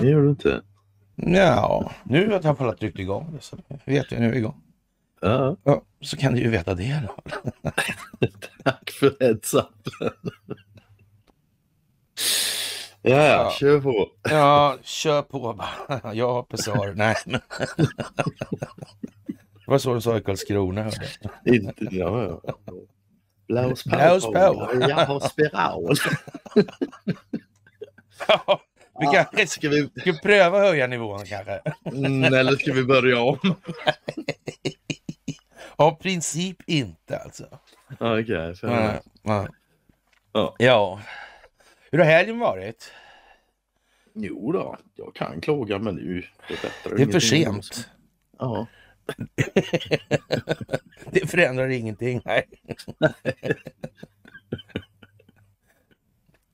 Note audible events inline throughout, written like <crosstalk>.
Det gör du inte. Ja, nu har jag i tryckt igång det. Så vet jag nu är igång. Ja. ja. Så kan du ju veta det då. <laughs> Tack för heads-upen. Ja, ja, kör på. Ja, kör på bara. Jag har pessar. Nej, men... <laughs> Det var så du sa i Karlskrona. Inte, ja, ja. Blås på. Blås på. Jag har spiral. <laughs> vi kan, ja, ska, vi... ska vi pröva höja nivån kanske? mm, eller ska vi börja om? <laughs> Av princip inte alltså. Okej, okay, så... ja, ja. ja. ja. Hur har helgen varit? Jo då, jag kan klaga men nu. Det är, det är för sent. Ja. <laughs> det förändrar ingenting. Nej. <laughs>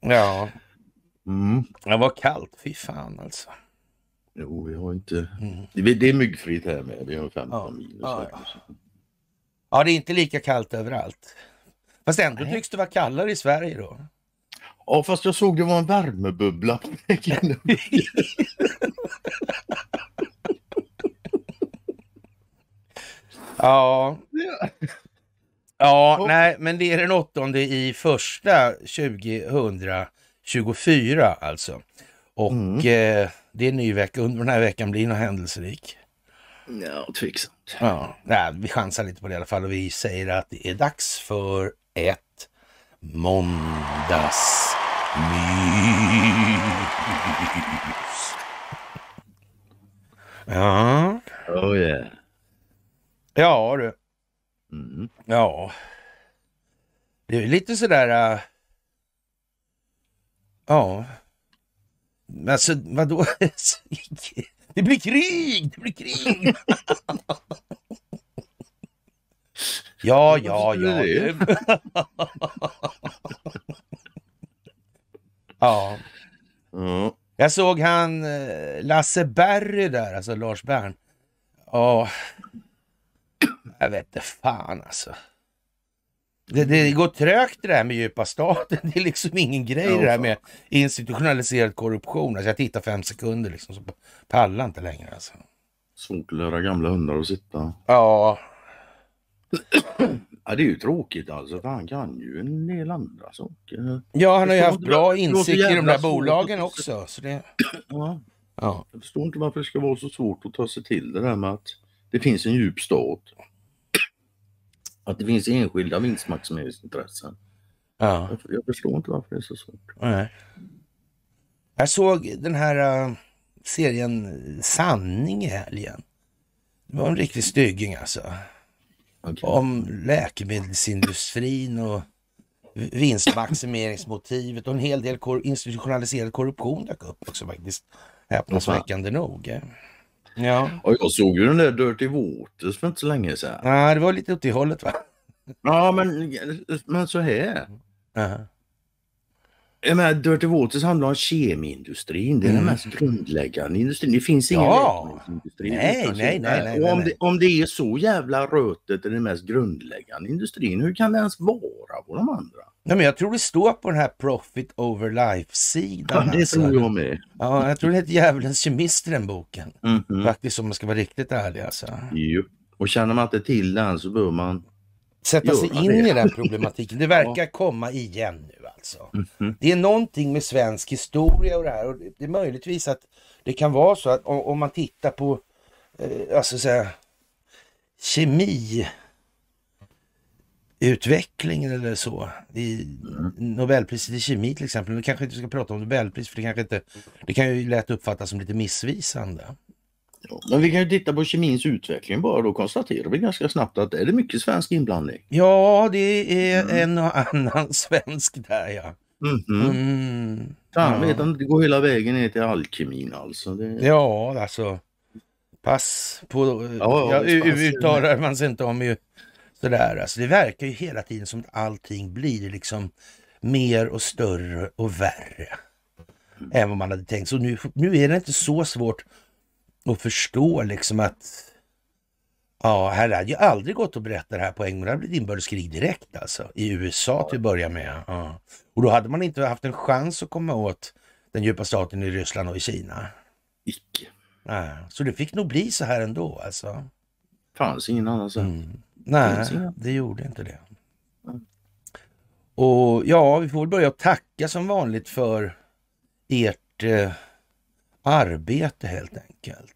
ja. Mm. Det var kallt, fy fan alltså. Jo, vi har inte... Mm. Det är myggfritt här med. Vi har 15 ja. minus. Ja, ja. ja, det är inte lika kallt överallt. Fast ändå Nej. tycks det vara kallare i Sverige då. Ja, fast jag såg det var en värmebubbla på <laughs> väggen. Ja. Ja, och... nej, men det är den åttonde i första 2024 alltså. Och mm. eh, det är en ny vecka. Under den här veckan blir något händelserik? Ja, tveksamt. Ja, nej, vi chansar lite på det i alla fall och vi säger att det är dags för ett måndagsmys. Ja. Oh yeah. Ja du. Mm. Ja. Det är lite sådär... Äh... Ja. Alltså vadå? <laughs> det blir krig! Det blir krig! <laughs> ja, ja, ja. <laughs> ja. Mm. Jag såg han äh, Lasse Berry där, alltså Lars Bern. Ja. Jag vet inte fan alltså. Det, det, går trögt det där med djupa staten. <laughs> Det är liksom ingen grej det där med institutionaliserad korruption. Alltså jag tittar fem sekunder liksom, så pallar inte längre alltså. Svårt att lära gamla hundar att sitta. Ja. <clears throat> ja det är ju tråkigt alltså för han kan ju en del andra saker. Ja han har ju haft bra insikt i de där bolagen också. Så det... <clears throat> ja. Ja. Jag förstår inte varför det ska vara så svårt att ta sig till det där med att det finns en djup stat. Att det finns enskilda vinstmaximeringsintressen. Ja. Jag, jag förstår inte varför det är så svårt. Nej. Jag såg den här uh, serien Sanning i helgen. Det var en riktig stygging alltså. Okay. Om läkemedelsindustrin och vinstmaximeringsmotivet och en hel del kor institutionaliserad korruption dök upp också faktiskt. Häpnadsväckande nog. Ja. Och jag såg ju den där Dirty Waters för inte så länge sedan. Nej, det var lite åt det hållet va? Ja, men, men så här. Uh -huh. Jag menar, Dirty Waters handlar om kemiindustrin. Det är mm. den mest grundläggande industrin. Det finns ingen ja. läkemedelsindustri. Nej, nej, alltså- nej, nej, och om, Det, om det är så jävla rötet i den mest grundläggande industrin, hur kan det ens vara på de andra? Nej, men jag tror det står på den här Profit over Life-sidan. Ja, det alltså. tror jag med. Ja, jag tror det heter Djävulens kemist i den boken. Mm -hmm. Faktiskt om man ska vara riktigt ärlig alltså. Jo. Och känner man inte till den så bör man sätta sig in det. i den problematiken. Det <laughs> verkar ja. komma igen alltså. Mm -hmm. Det är någonting med svensk historia och det här. Och det är möjligtvis att det kan vara så att om, om man tittar på eh, alltså så kemi utvecklingen eller så. I mm. Nobelpriset i kemi till exempel. Nu kanske inte ska prata om Nobelpris för det kanske inte, det kan ju lätt uppfattas som lite missvisande. Ja, men vi kan ju titta på kemins utveckling bara. Då konstaterar vi ganska snabbt att är det mycket svensk inblandning. Ja, det är mm. en och annan <laughs> svensk där ja. Mm. Mm. Fan ja. vet han det går hela vägen ner till alkemin alltså. Det... Ja, alltså. Pass på... Ja, ja, ja uttalar man sig inte om ju sådär. Alltså, det verkar ju hela tiden som att allting blir liksom mer och större och värre. Mm. Än vad man hade tänkt. Så nu, nu är det inte så svårt och förstår liksom att ja, här hade ju aldrig gått att berätta det här på en gång. Det hade blivit inbördeskrig direkt alltså i USA till att börja med. Ja. Och då hade man inte haft en chans att komma åt den djupa staten i Ryssland och i Kina. Icke. Nej, så det fick nog bli så här ändå alltså. Fanns ingen annan sätt. Mm. Nej, det gjorde inte det. Och ja, vi får börja tacka som vanligt för ert eh, arbete helt enkelt.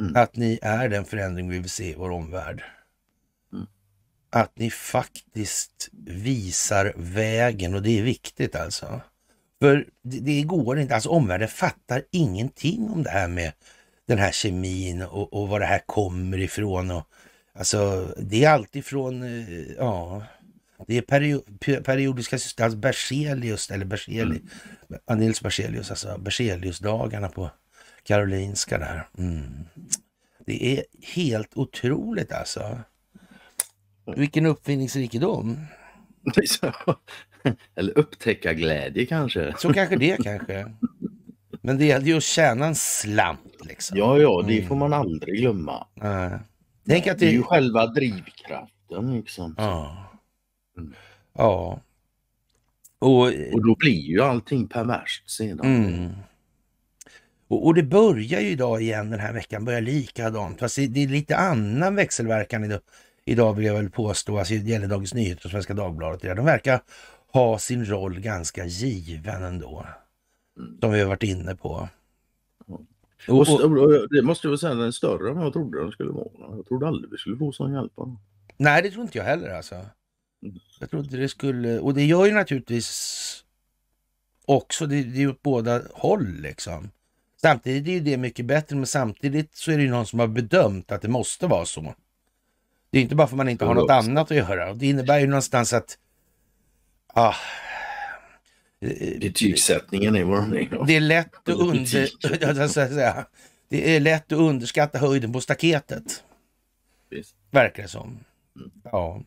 Mm. Att ni är den förändring vi vill se i vår omvärld. Mm. Att ni faktiskt visar vägen och det är viktigt alltså. För det, det går inte, alltså omvärlden fattar ingenting om det här med den här kemin och, och var det här kommer ifrån. Och, alltså det är alltifrån, eh, ja, det är perio, periodiska system, alltså Berzelius, eller Berzelius, mm. Nils Berzelius, alltså berzelius på Karolinska där. Mm. Det är helt otroligt alltså. Vilken uppfinningsrikedom. <laughs> Eller upptäcka glädje kanske. Så kanske det kanske. Men det gäller ju att tjäna en slant liksom. Ja, ja, det mm. får man aldrig glömma. Äh. Tänk att det... det är ju själva drivkraften liksom. Ja. Mm. ja. Och... Och då blir ju allting perverst sedan. Mm. Och, och, det börjar ju idag igen den här veckan, börjar likadant. Fast det, det är lite annan växelverkan idag, idag vill jag väl påstå. Alltså det gäller Dagens Nyheter och Svenska Dagbladet. De verkar ha sin roll ganska given ändå. Som vi har varit inne på. Mm. Och, och, det måste jag väl säga, den är större än jag trodde den skulle vara. Jag trodde aldrig vi skulle få sån hjälp. Nej, det tror inte jag heller alltså. Mm. Jag trodde det skulle, och det gör ju naturligtvis också, det, det är åt båda håll liksom. Samtidigt är det mycket bättre, men samtidigt så är det någon som har bedömt att det måste vara så. Det är inte bara för att man inte har något annat att göra. Det innebär ju någonstans att... Ah, Betygssättningen är vad de är. Det är lätt att, under, <laughs> det är lätt att underskatta höjden på staketet. Verkar det som. Mm. Ja.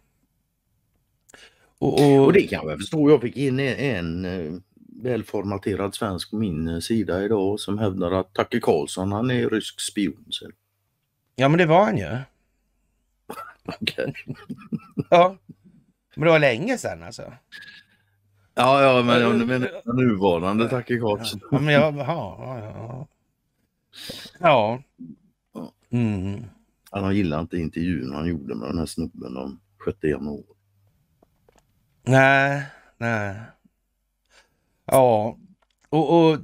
Och, och, och, det kan jag förstå. Jag fick in en, en eh, välformaterad svensk min sida idag som hävdar att Tucker Carlson han är rysk spion. Sen. Ja men det var han ju. <laughs> Okej. Ja. Men det var länge sedan alltså. Ja, ja, men om du menar nuvarande Tucker Carlson. Ja, men ja, ja. Ja. Mm. Han gillade inte intervjun han gjorde med den här snubben om 6 januari. Nej, nej. Ja, och, och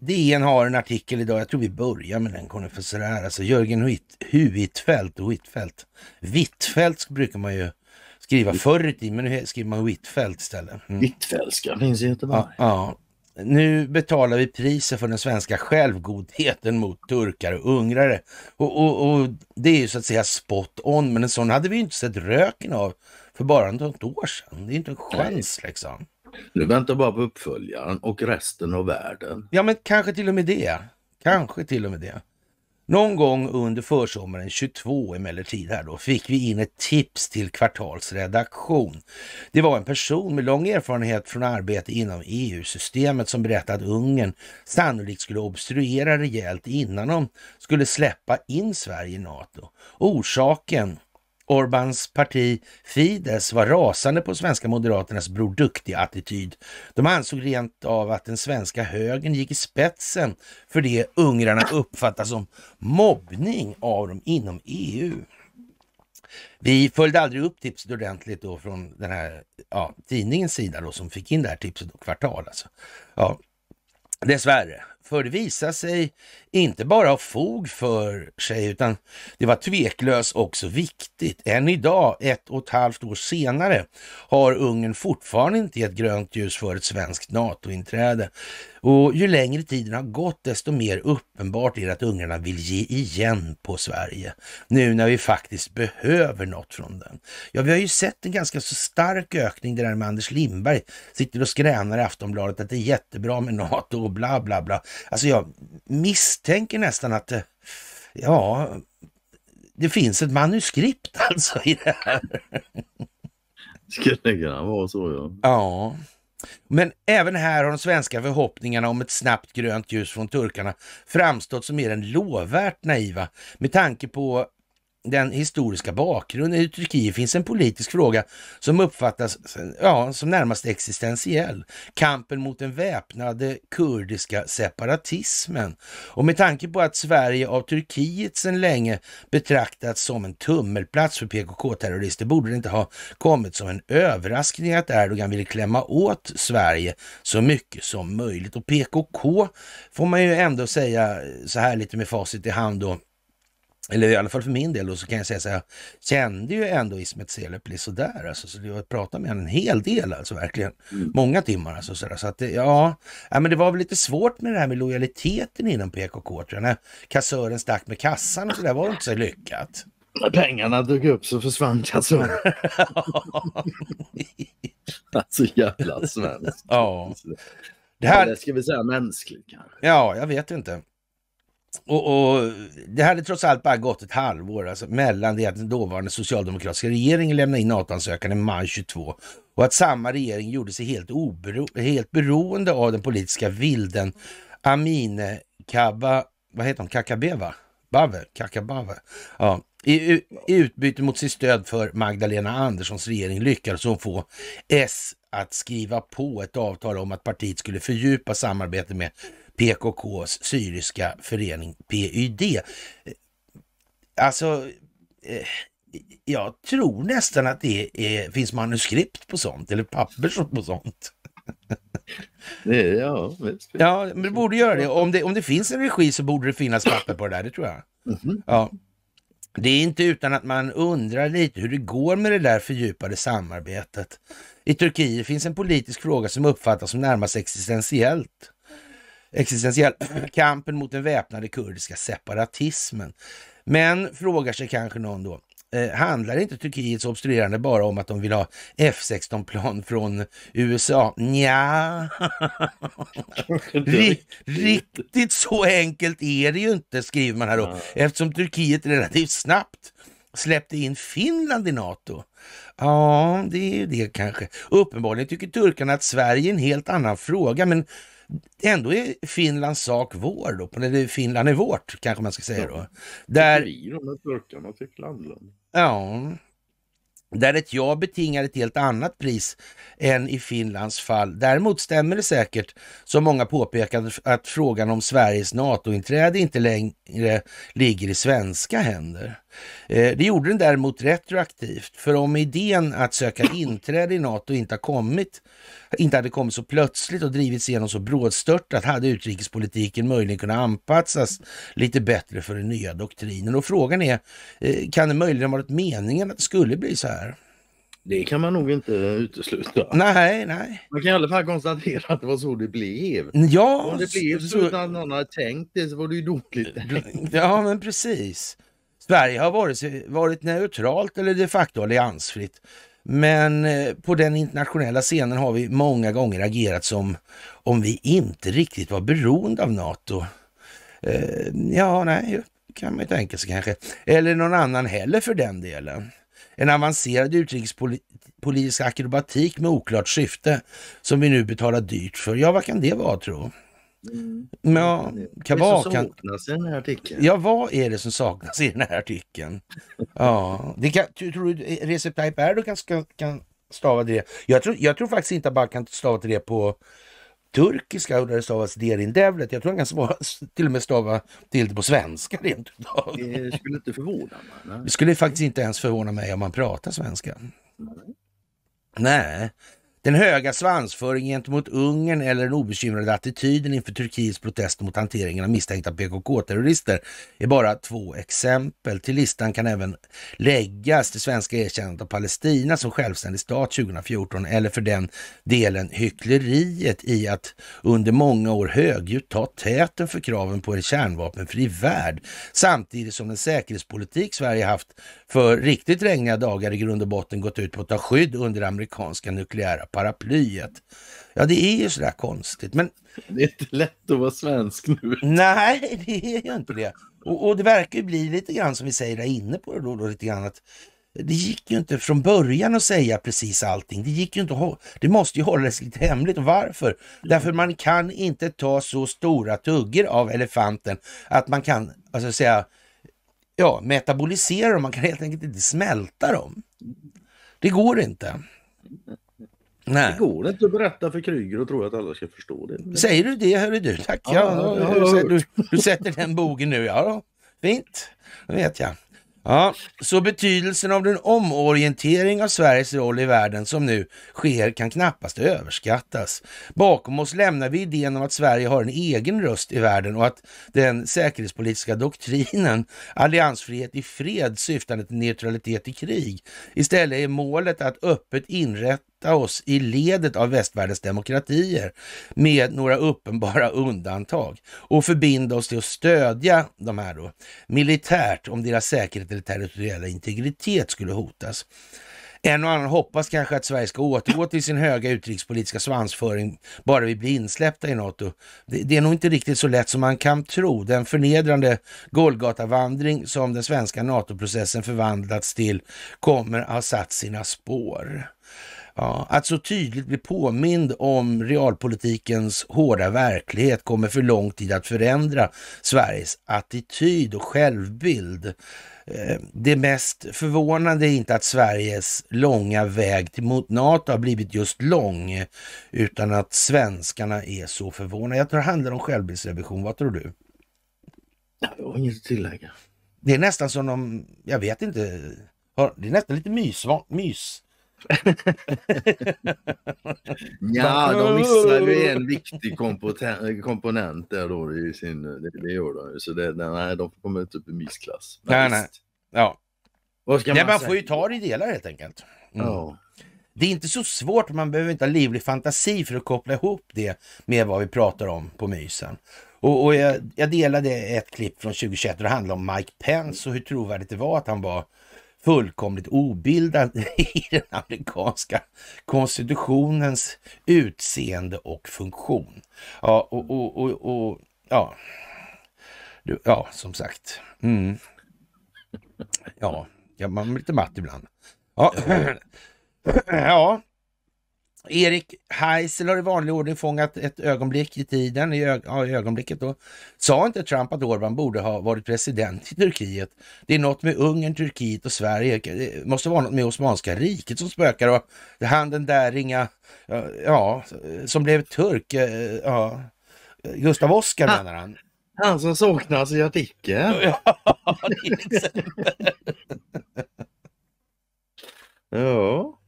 DN har en artikel idag, jag tror vi börjar med den Conny, för sådär alltså Jörgen Huit, Huitfeldt Huitfeldt. Hvitfeldt brukar man ju skriva förr i tiden, men nu skriver man Huitfeldt istället. Mm. Hvitfeldtska finns i Göteborg. Ja, ja, Nu betalar vi priset för den svenska självgodheten mot turkar och ungrare. Och, och, och det är ju så att säga spot on, men en sån hade vi ju inte sett röken av för bara något år sedan. Det är inte en chans Nej. liksom. Nu väntar bara på uppföljaren och resten av världen. Ja, men kanske till och med det. Kanske till och med det. Någon gång under försommaren 22 emellertid här då fick vi in ett tips till kvartalsredaktion. Det var en person med lång erfarenhet från arbete inom EU-systemet som berättade att Ungern sannolikt skulle obstruera rejält innan de skulle släppa in Sverige i NATO. Orsaken Orbans parti Fides var rasande på svenska moderaternas Bror Duktig-attityd. De ansåg rent av att den svenska högern gick i spetsen för det ungrarna uppfattar som mobbning av dem inom EU. Vi följde aldrig upp tipset ordentligt då från den här ja, tidningens sida då som fick in det här tipset då, kvartal alltså. Ja, dessvärre, för det visade sig inte bara har fog för sig utan det var tveklöst också viktigt. Än idag, ett och ett halvt år senare, har Ungern fortfarande inte gett grönt ljus för ett svenskt NATO-inträde. Och ju längre tiden har gått desto mer uppenbart är det att ungrarna vill ge igen på Sverige. Nu när vi faktiskt behöver något från den. Ja, vi har ju sett en ganska så stark ökning det där med Anders Lindberg sitter och skränar i Aftonbladet att det är jättebra med NATO och bla bla bla. Alltså jag misstänker misstänker nästan att det, eh, ja, det finns ett manuskript <laughs> alltså i det här. Skulle kunna vara så ja. Ja. Men även här har de svenska förhoppningarna om ett snabbt grönt ljus från turkarna framstått som mer än lovvärt naiva med tanke på den historiska bakgrunden i Turkiet finns en politisk fråga som uppfattas ja, som närmast existentiell. Kampen mot den väpnade kurdiska separatismen. Och med tanke på att Sverige av Turkiet sedan länge betraktats som en tummelplats för PKK-terrorister borde det inte ha kommit som en överraskning att Erdogan ville klämma åt Sverige så mycket som möjligt. Och PKK får man ju ändå säga så här lite med facit i hand då eller i alla fall för min del då, så kan jag säga så här, jag kände ju ändå Ismet lite sådär alltså, så jag pratade med honom en hel del alltså verkligen, mm. många timmar alltså sådär, så att det, eh, ja, ja, men det var väl lite svårt med det här med lojaliteten inom PKK tror jag, när kassören stack med kassan och sådär var det inte så lyckat. När pengarna dök upp så försvann kassören. <laughs> alltså jävla svenskt. Ja. Det här... Ja, ska vi säga mänskligt kanske. Ja, jag vet inte. Och, och, Det hade trots allt bara gått ett halvår alltså, mellan det att den dåvarande socialdemokratiska regeringen lämnade in NATO-ansökan i maj 22 och att samma regering gjorde sig helt, obero, helt beroende av den politiska vilden Amine Kaba, vad heter hon, Kakabeva? Bave, Kakabave. Ja. I, I utbyte mot sitt stöd för Magdalena Anderssons regering lyckades hon få S att skriva på ett avtal om att partiet skulle fördjupa samarbetet med PKKs syriska förening PYD. Alltså, eh, jag tror nästan att det är, finns manuskript på sånt, eller papper på sånt. ja, ja, men det borde göra det. Om, det. om det finns en regi så borde det finnas papper på det där, det tror jag. Mhm. Ja. Det är inte utan att man undrar lite hur det går med det där fördjupade samarbetet. I Turkiet finns en politisk fråga som uppfattas som närmast existentiellt existentiell kampen mot den väpnade kurdiska separatismen. Men frågar sig kanske någon då, eh, handlar inte Turkiets obstruerande bara om att de vill ha F16-plan från USA? Nja, riktigt så enkelt är det ju inte, skriver man här då, eftersom Turkiet relativt snabbt släppte in Finland i NATO. Ja, det är ju det kanske. Uppenbarligen tycker turkarna att Sverige är en helt annan fråga, men ändå är Finlands sak vår då, eller Finland är vårt kanske man ska säga då. Ja, där... Vi de turkarna tycker annorlunda. Ja. Där ett ja betingar ett helt annat pris än i Finlands fall. Däremot stämmer det säkert, som många påpekade att frågan om Sveriges NATO-inträde inte längre ligger i svenska händer. Eh, det gjorde den däremot retroaktivt, för om idén att söka <coughs> inträde i NATO inte, har kommit, inte hade kommit så plötsligt och drivits igenom så brådstörtat hade utrikespolitiken möjligen kunnat anpassas lite bättre för den nya doktrinen. Och frågan är, eh, kan det möjligen ha varit meningen att det skulle bli så här? Det kan man nog inte utesluta. Nej, nej. Man kan i alla fall konstatera att det var så det blev. Ja, Om det blev så, så utan någon hade tänkt det så var det ju dåligt Ja, men precis. Sverige har varit, varit neutralt eller de facto alliansfritt. Men eh, på den internationella scenen har vi många gånger agerat som om vi inte riktigt var beroende av NATO. Eh, ja, nej, kan man ju tänka sig kanske. Eller någon annan heller för den delen. En avancerad utrikespolitisk akrobatik med oklart syfte som vi nu betalar dyrt för. Ja, vad kan det vara tro? Mm. Ja, kan vara, det som saknas i den här artikeln. Ja, vad är det som saknas i den här artikeln? ja, det kan, tror du eh, Recep Tayyip Erdogan kan, kan stava det? Jag tror, jag tror faktiskt inte att man kan stava det på turkiska och där det stavas Derin Devlet. Jag tror han kan svara, <laughs> till och med stava till det på svenska rent utav. Det skulle inte förvåna mig. Det skulle faktiskt inte ens förvåna mig om man pratar svenska. Nej. nej. Den höga svansföringen gentemot Ungern eller den obekymrade attityden inför Turkiets protester mot hanteringen av misstänkta PKK-terrorister är bara två exempel. Till listan kan även läggas det svenska erkännandet av Palestina som självständig stat 2014 eller för den delen hyckleriet i att under många år högljutt ta täten för kraven på en kärnvapenfri värld samtidigt som den säkerhetspolitik Sverige haft för riktigt regniga dagar i grund och botten gått ut på att ta skydd under amerikanska nukleära paraplyet. Ja, det är ju sådär konstigt. Men... Det är inte lätt att vara svensk nu. Nej, det är ju inte det. Och, och det verkar ju bli lite grann som vi säger där inne på det då, då lite grann att det gick ju inte från början att säga precis allting. Det gick ju inte att Det måste ju hållas lite hemligt. Och varför? Därför man kan inte ta så stora tuggor av elefanten att man kan, alltså säga, ja, metabolisera dem. Man kan helt enkelt inte smälta dem. Det går inte. Nej. Det går inte att berätta för Kryger och tro att alla ska förstå det. Säger du det, hörru du. Tack, ja, ja, ja, ja du, du, du, sätter den bogen nu. Ja, då. fint. det vet jag. Ja, så betydelsen av den omorientering av Sveriges roll i världen som nu sker kan knappast överskattas. Bakom oss lämnar vi idén om att Sverige har en egen röst i världen och att den säkerhetspolitiska doktrinen alliansfrihet i fred syftande till neutralitet i krig istället är målet att öppet inrätta sätta oss i ledet av västvärldens demokratier med några uppenbara <laughs> undantag och förbinda oss till att stödja de här då militärt om deras säkerhet eller territoriella integritet skulle hotas. En och annan hoppas kanske att Sverige ska återgå till sin höga utrikespolitiska svansföring bara vi blir insläppta i NATO. Det, är nog inte riktigt så lätt som man kan tro. Den förnedrande Golgatavandring som den svenska NATO-processen förvandlats till kommer att ha satt sina spår. Ja, att så tydligt bli påmind om realpolitikens hårda verklighet kommer för lång tid att förändra Sveriges attityd och självbild. Eh, det mest förvånande är inte att Sveriges långa väg mot NATO har blivit just lång, utan att svenskarna är så förvånade. Jag tror det handlar om självbildsrevision. Vad tror du? Jag har inget att tillägga. Det är nästan som om, jag vet inte, det är nästan lite mys, mys ja, de missar ju en viktig komponent där då i sin... Det, det gör de ju. Så det, nej, de kommer inte upp i missklass. Nej, nej. Ja. Vad ska man, ja, man får ju ta det i delar helt enkelt. Mm. Ja. Det är inte så svårt, man behöver inte ha livlig fantasi för att koppla ihop det med vad vi pratar om på mysen. Och, och jag, jag delade ett klipp från 2021 och det handlade om Mike Pence och hur trovärdigt det var att han var fullkomligt obildad <laughs> i den amerikanska konstitutionens utseende och funktion. Ja, och, och, och, och ja. ja, som sagt. Mm. Ja, man blir lite matt ibland. Ja, ja. <clears throat> Erik Heisel har i vanlig ordning fångat ett ögonblick i tiden, i, ög ja, i ögonblicket då. Sa inte Trump att Orban borde ha varit president i Turkiet? Det är något med Ungern, Turkiet och Sverige. Det måste vara något med Osmanska riket som spökar och han den där ringa, ja, som blev turk, eh, ja, Gustav Oskar menar han. Han som saknas i artikeln. <laughs> Ja, ja.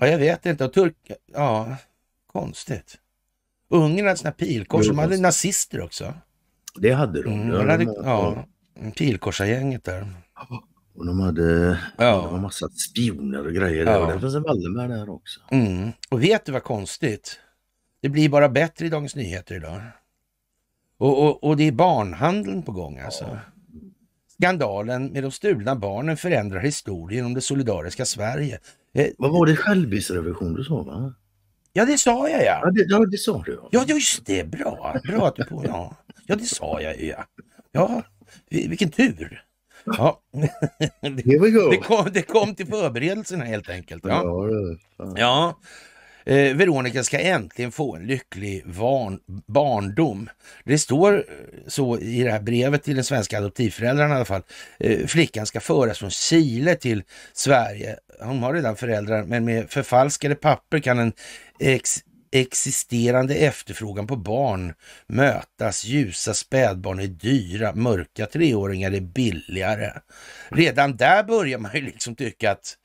Ja, jag vet inte. Och turk... Ja, konstigt. Ungern hade sina pilkors. De hade nazister också. Det hade de. Mm, de hade, ja, pilkorsargänget där. Och de hade ja. en massa spioner och grejer. Där. Ja. det fanns en Wallenberg där också. Mm. Och vet du vad konstigt? Det blir bara bättre i Dagens Nyheter idag. Och, och, och det är barnhandeln på gång alltså. Ja. Skandalen med de stulna barnen förändrar historien om det solidariska Sverige. Eh, Vad var det självviss du sa? Va? Ja, det sa jag ja. Ja, det, ja, det sa du. Ja, just det. Bra. Bra att du på. Ja, ja det sa jag ju ja. Ja, vilken tur. Ja. Here we go. Det kom, det kom till förberedelserna helt enkelt. Ja, ja. Eh, Veronica ska äntligen få en lycklig van, barndom. Det står eh, så i det här brevet till den svenska adoptivföräldrarna i alla fall. Eh, flickan ska föras från Chile till Sverige hon har redan föräldrar, men med förfalskade papper kan en ex existerande efterfrågan på barn mötas. Ljusa spädbarn är dyra, mörka treåringar är billigare. Redan där börjar man ju liksom tycka att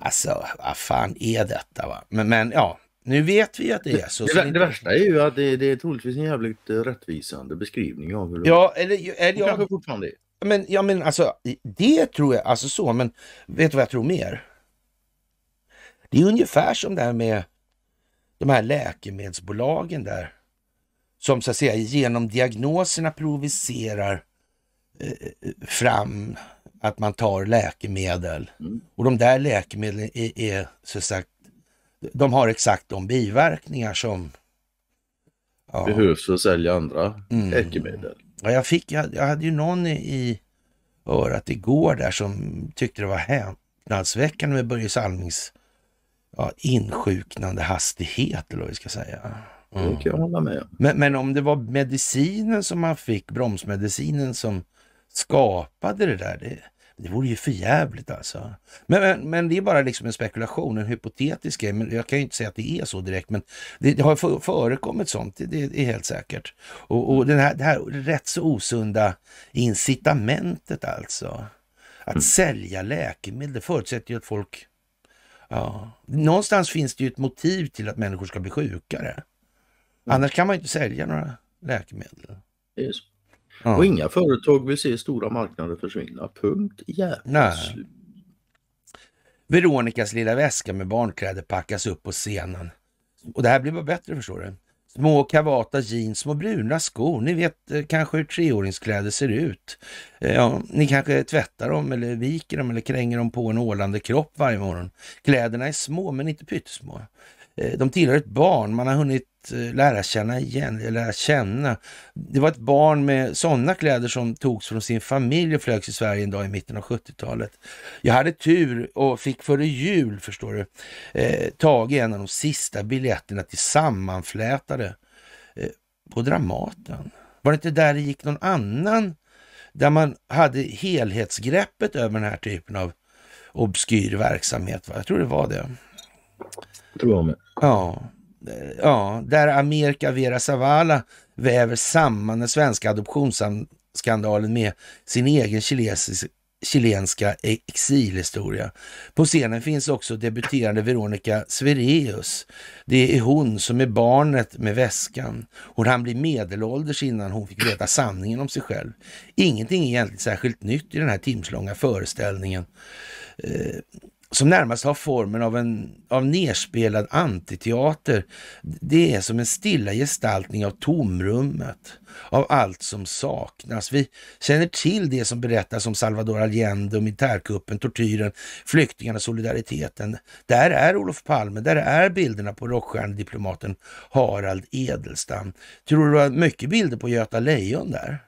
Alltså, vad fan är detta? Va? Men, men ja, nu vet vi att det är så. Det, det, det, värsta är ju att det, är troligtvis en jävligt eh, rättvisande beskrivning av hur det är. Ja, eller, eller jag... Kanske fortfarande är. Men, ja, men alltså, det tror jag, alltså så, men vet du vad jag tror mer? Det är ungefär som det här med de här läkemedelsbolagen där, som så att säga genom diagnoserna provocerar eh, fram att man tar läkemedel. Mm. Och de där läkemedlen är, är så sagt, de har exakt de biverkningar som ja. behövs för att sälja andra mm. läkemedel. Ja, jag, fick, jag, jag hade ju någon i, i örat igår där som tyckte det var häpnadsväckande med Börje Salmings ja, insjuknande hastighet, eller vad vi ska säga. Mm. Det kan jag mm. hålla med om. Men, men, om det var medicinen som man fick, bromsmedicinen som skapade det där. Det, det vore ju förjävligt alltså. Men, men, men, det är bara liksom en spekulation, en hypotetisk grej. Men jag kan ju inte säga att det är så direkt, men det, det har förekommit sånt, det, det, är helt säkert. Och, och den här, det här rätt så osunda incitamentet alltså. Att mm. sälja läkemedel förutsätter ju att folk... Ja, någonstans finns det ju ett motiv till att människor ska bli sjukare. Mm. Annars kan man ju inte sälja några läkemedel. Det är så. Ja. Och inga företag vill se stora marknader försvinna. Punkt jävla slut. Veronikas lilla väska med barnkläder packas upp på scenen. Och det här blir bara bättre förstår du. Små kavata jeans, små bruna skor. Ni vet eh, kanske hur treåringskläder ser ut. Eh, ja, ni kanske tvättar dem eller viker dem eller kränger dem på en ålande kropp varje morgon. Kläderna är små men inte pyttesmå. Eh, de tillhör ett barn. Man har hunnit Eh, lära känna igen, lära känna. Det var ett barn med sådana kläder som togs från sin familj och flögs i Sverige en dag i mitten av 70-talet. Jag hade tur och fick före jul, förstår du, eh, tag i en av de sista biljetterna till Sammanflätade eh, på Dramaten. Var det inte där det gick någon annan, där man hade helhetsgreppet över den här typen av obskyr verksamhet? Va? Jag tror det var det. Jag tror jag med. Ja, ja, där Amir vera Zavala väver samman den svenska adoptionsskandalen med sin egen chilenska exilhistoria. På scenen finns också debuterande Veronica Svereus. Det är hon som är barnet med väskan. Hon hann bli medelålders innan hon fick veta sanningen om sig själv. Ingenting är egentligen särskilt nytt i den här timslånga föreställningen. Eh, som närmast har formen av en av nerspelad antiteater. Det är som en stilla gestaltning av tomrummet, av allt som saknas. Vi känner till det som berättas om Salvador Allende och militärkuppen, tortyren, flyktingarna, solidariteten. Där är Olof Palme, där är bilderna på rockstjärnediplomaten Harald Edelstam. Tror du det var mycket bilder på Göta Lejon där?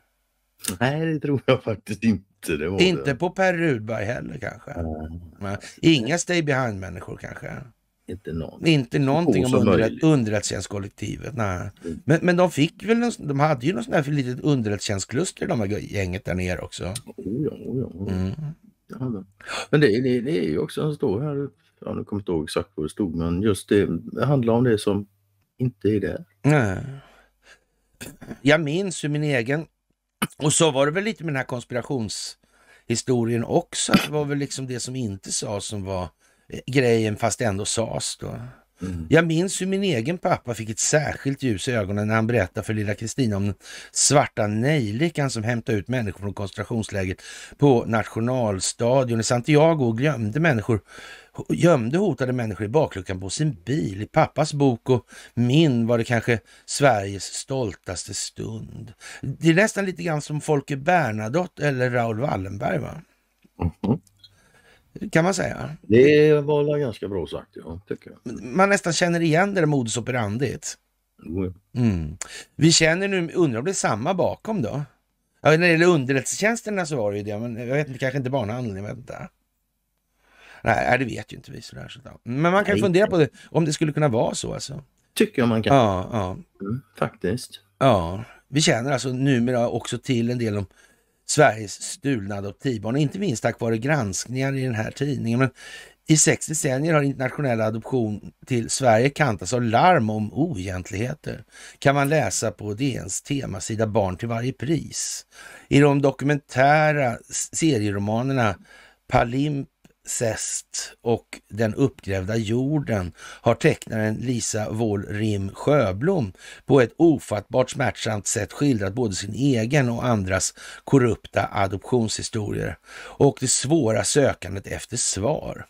Nej, det tror jag faktiskt inte inte, det var Inte det. på Per Rudberg heller kanske. Mm. Inga stay behind-människor kanske. Inte, någon. inte någonting om underrätt, underrättelsetjänstkollektivet. Mm. Men, men de fick väl, en, de hade ju något sånt där litet underrättelsetjänstkluster de här gänget där nere också. Oh ja, oh ja. Oh mm. men det, det, det, är ju också, han står här, jag kommer inte ihåg exakt var det stod, men just det, det handlar om det som inte är där. Jag minns hur min egen och så var det väl lite med den här konspirationshistorien också. Det var väl liksom det som inte sades som var eh, grejen fast det ändå sades då. Mm. Jag minns hur min egen pappa fick ett särskilt ljus i ögonen när han berättade för lilla Kristina om den svarta nejlikan som hämtade ut människor från koncentrationslägret på nationalstadion i Santiago och glömde människor gömde hotade människor i bakluckan på sin bil. I pappas bok och min var det kanske Sveriges stoltaste stund. Det är nästan lite grann som Folke Bernadotte eller Raoul Wallenberg. va? Mm-hmm. Kan man säga. Det var ganska bra sagt, ja. Tycker jag. Man nästan känner igen det där modus operandit. Mm. Vi känner nu, undrar om det är samma bakom då? Ja, när det gäller underrättelsetjänsterna så var det ju det, men jag vet inte, kanske inte barnhandeln, jag vet inte. Nej, det vet ju inte vi. Sådär, sådär. Men man kan Nej. fundera på det, om det skulle kunna vara så. Alltså. Tycker jag man kan. Ja, ja. Mm, faktiskt. Ja, vi känner alltså numera också till en del om Sveriges stulna adoptivbarn, inte minst tack vare granskningar i den här tidningen. Men i sex decennier har internationell adoption till Sverige kantats av larm om oegentligheter. Kan man läsa på DNs temasida Barn till varje pris. I de dokumentära serieromanerna Palim incest och den uppgrävda jorden har tecknaren Lisa Wåhl Rim Sjöblom på ett ofattbart smärtsamt sätt skildrat både sin egen och andras korrupta adoptionshistorier och det svåra sökandet efter svar.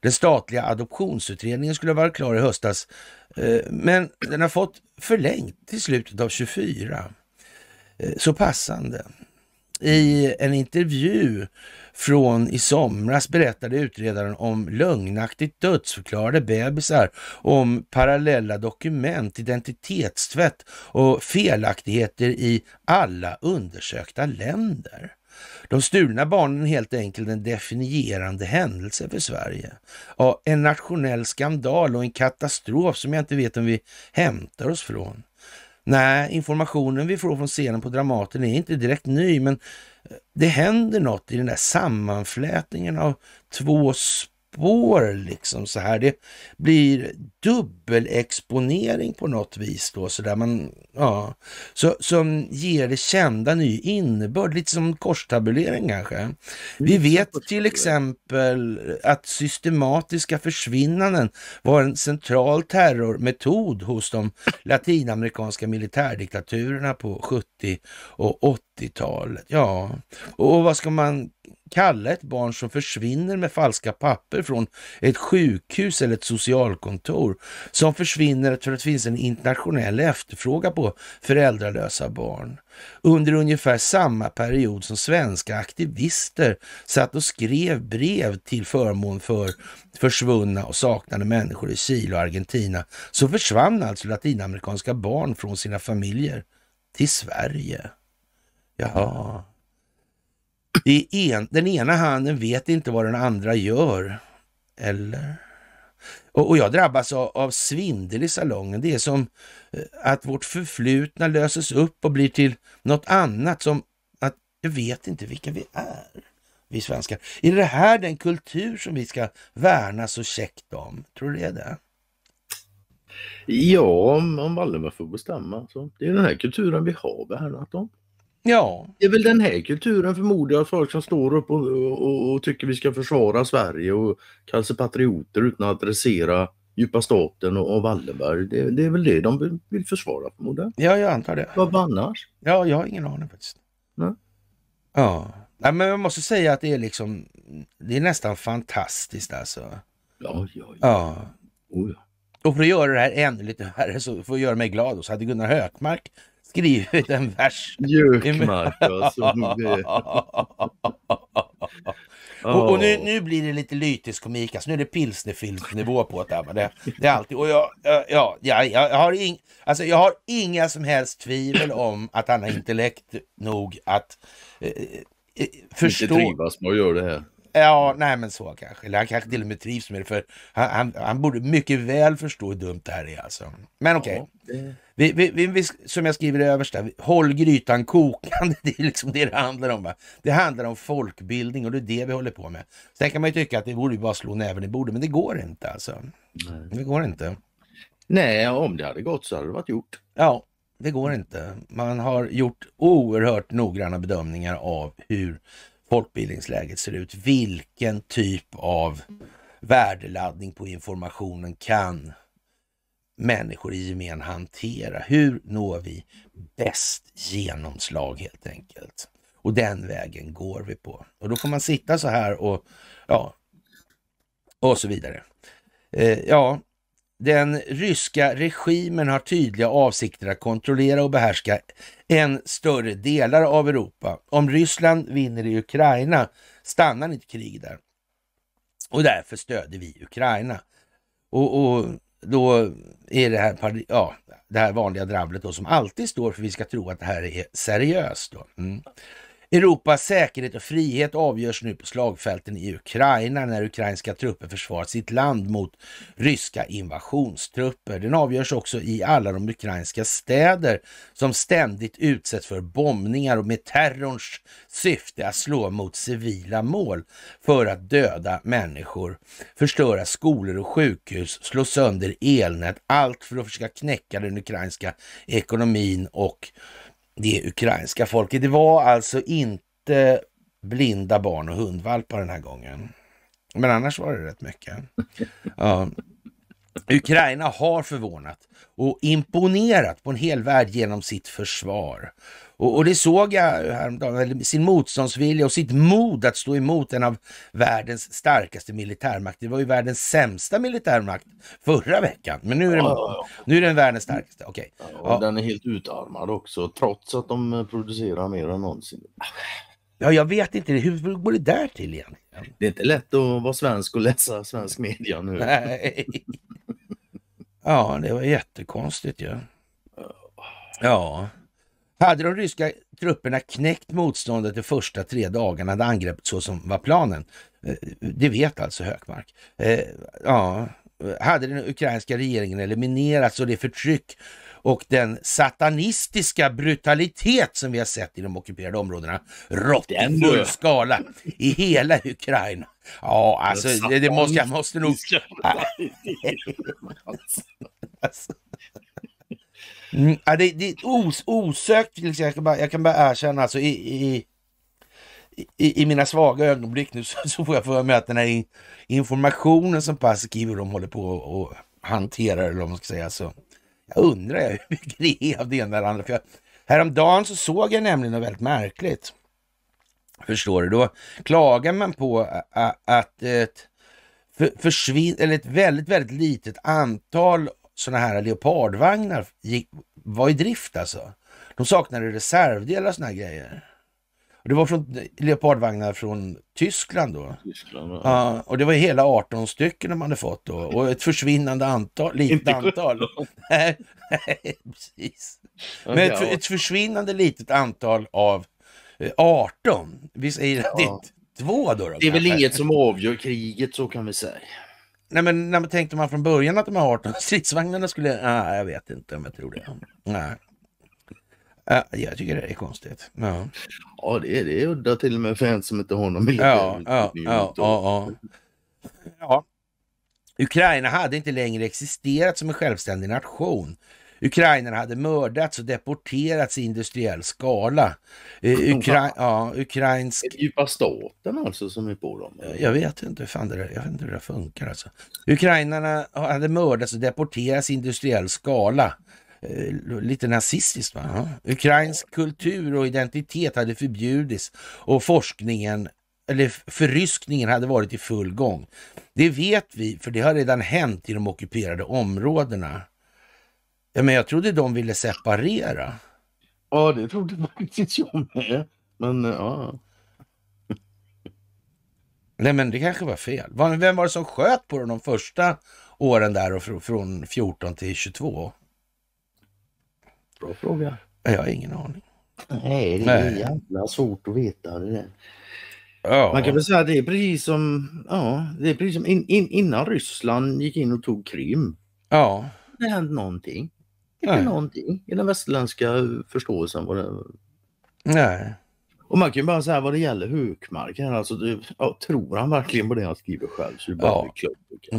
Den statliga adoptionsutredningen skulle vara klar i höstas, eh, men den har fått förlängt till slutet av 24. Eh, så passande. I en intervju från i somras berättade utredaren om lögnaktigt dödsförklarade bebisar, om parallella dokument, identitetstvätt och felaktigheter i alla undersökta länder. De stulna barnen är helt enkelt en definierande händelse för Sverige. Ja, en nationell skandal och en katastrof som jag inte vet om vi hämtar oss från. Nej, informationen vi får från scenen på Dramaten är inte direkt ny, men eh, det händer något i den där sammanflätningen av två spår spår liksom så här. Det blir dubbelexponering på något vis då så där man, ja, så, som ger det kända ny innebörd, lite som korstabulering kanske. Vi mm, vet till exempel att systematiska försvinnanden var en central terrormetod hos de latinamerikanska militärdiktaturerna på 70 och 80-talet. Ja, och vad ska man kalla ett barn som försvinner med falska papper från ett sjukhus eller ett socialkontor, som försvinner för att det finns en internationell efterfrågan på föräldralösa barn. Under ungefär samma period som svenska aktivister satt och skrev brev till förmån för försvunna och saknade människor i Chile och Argentina, så försvann alltså latinamerikanska barn från sina familjer till Sverige. Jaha. I en, den ena handen vet inte vad den andra gör. Eller? Och, och jag drabbas av, av, svindel i salongen. Det är som eh, att vårt förflutna löses upp och blir till något annat som att jag vet inte vilka vi är, vi svenskar. Är det här den kultur som vi ska värna så käckt om? Tror du det är det? Ja, om, om Wallenberg får bestämma. Så. Det är den här kulturen vi har värnat om. Ja. Det är väl den här kulturen förmodar jag, folk som står upp och, och, och, tycker vi ska försvara Sverige och kallar sig patrioter utan att adressera djupa staten och, och Wallenberg. Det, det, är väl det de vill, vill försvara förmodar Ja, jag antar det. Vad annars? Ja, jag har ingen aning faktiskt. Nej. Ja. Nej, men jag måste säga att det är liksom, det är nästan fantastiskt alltså. Ja, ja, ja. ja. Oh, och för att göra det här ännu lite värre, så för att göra mig glad, så hade Gunnar Hökmark skrivit en vers. Jökmark alltså. <laughs> och, och nu, nu, blir det lite lytisk komik, alltså, nu är det pilsnerfilmsnivå på det här. det, det är alltid, och jag, ja, jag, jag, har ing, alltså, jag har inga som helst tvivel om att han har intellekt nog att eh, eh, eh förstå... Inte drivas med att göra det här. Ja, nej men så kanske. Eller han kanske till och med trivs med det. För han, han, han borde mycket väl förstå hur dumt det här är alltså. Men okej. Okay. Ja, det... vi, vi, vi, som jag skriver överst där, håll grytan kokande. <laughs> Det är liksom det det handlar om. Va? Det handlar om folkbildning och det är det vi håller på med. Sen kan man ju tycka att det borde ju bara slå näven i bordet, men det går inte alltså. Nej. Det går inte. Nej, om det hade gått så hade det varit gjort. Ja, det går inte. Man har gjort oerhört noggranna bedömningar av hur folkbildningsläget ser ut. Vilken typ av värdeladdning på informationen kan människor i gemen hantera? Hur når vi bäst genomslag helt enkelt? Och den vägen går vi på. Och då får man sitta så här och ja, och så vidare. Eh, ja, den ryska regimen har tydliga avsikter att kontrollera och behärska än större delar av Europa. Om Ryssland vinner i Ukraina stannar inte krig där. Och därför stödjer vi Ukraina. Och, och då är det här, ja, det här vanliga dravlet då som alltid står för vi ska tro att det här är seriöst. Då. Mm. Europas säkerhet och frihet avgörs nu på slagfälten i Ukraina när ukrainska trupper försvarar sitt land mot ryska invasionstrupper. Den avgörs också i alla de ukrainska städer som ständigt utsätts för bombningar och med terrorns syfte att slå mot civila mål för att döda människor, förstöra skolor och sjukhus, slå sönder elnät, allt för att försöka knäcka den ukrainska ekonomin och det ukrainska folket. Det var alltså inte blinda barn och hundvalpar den här gången. Men annars var det rätt mycket. <laughs> Ja. Ukraina har förvånat och imponerat på en hel värld genom sitt försvar. Och, och det såg jag häromdagen, sin motståndsvilja och sitt mod att stå emot en av världens starkaste militärmakt. Det var ju världens sämsta militärmakt förra veckan, men nu är den, ja, ja, ja. Nu är den världens starkaste. Okay. Ja, Den är helt utarmad också, trots att de producerar mer än någonsin. Ja, jag vet inte, hur går det där till egentligen? Det är inte lätt att vara svensk och läsa svensk media nu. Nej. <laughs> Ja, det var jättekonstigt ju. Ja. ja. Hade de ryska trupperna knäckt motståndet de första tre dagarna det angreppet så som var planen? Eh, det vet alltså Hökmark. Eh, ja, hade den ukrainska regeringen eliminerats och det förtryck och den satanistiska brutalitet som vi har sett i de ockuperade områdena rått i full skala i hela Ukraina. Ja, alltså det, det måste jag måste nog... alltså. ja, det, det är os, osökt, jag kan bara, jag kan bara erkänna alltså i, i i, i, mina svaga ögonblick nu så, så får jag för mig att den här informationen som Paasikivi de håller på att hantera eller vad man ska säga, så jag undrar hur mycket det är av det ena eller andra. För jag, häromdagen så såg jag nämligen något väldigt märkligt. Förstår du? Då klagar man på att ett, försvin- eller ett väldigt, väldigt litet antal sådana här leopardvagnar gick, var i drift alltså. De saknade reservdelar och sådana grejer. Det var från Leopardvagnar från Tyskland då. Tyskland, ja. ja. och det var hela 18 stycken de hade fått då och ett försvinnande antal, litet antal. <laughs> precis. Men ett, ett, försvinnande litet antal av 18. Eh, vi säger att det är två då. då det är väl inget som avgör kriget så kan vi säga. Nej men när man tänkte man från början att de här 18 <laughs> stridsvagnarna skulle, nej jag vet inte om jag tror det. Nej. Ja, jag tycker det är konstigt. Ja, ja det, är, det udda till och med för en som inte har någon militär ja, ja, ja, ja, ja. Ukraina hade inte längre existerat som en självständig nation. Ukrainarna hade mördats och deporterats i industriell skala. Uh, <laughs> Ukra ja, ukrainsk... Det är djupa staten alltså som är på dem? Jag vet inte, fan det, där, jag vet inte hur det funkar alltså. Ukrainarna hade mördats och deporterats i industriell skala. Eh, lite nazistiskt. Va? Ukrainsk kultur och identitet hade förbjudits och forskningen eller förryskningen hade varit i full gång. Det vet vi, för det har redan hänt i de ockuperade områdena. Men jag trodde de ville separera. Ja, det trodde <laughs> faktiskt jag med. Men eh, ja. <laughs> Nej, men det kanske var fel. Vem var det som sköt på dem de första åren där och från 14 till 22? Bra fråga. Jag har ingen aning. Nej, det är Nej. jävla svårt att veta det där. Ja. Man kan väl säga att det är precis som, ja, det är precis som in, in, innan Ryssland gick in och tog Krim. Ja. Det hände någonting. Inte Nej. någonting i den västerländska förståelsen. det... Nej. Och man kan ju bara säga vad det gäller Hukmarken, alltså, ja, tror han verkligen på det han skriver själv så det bara ja. klart.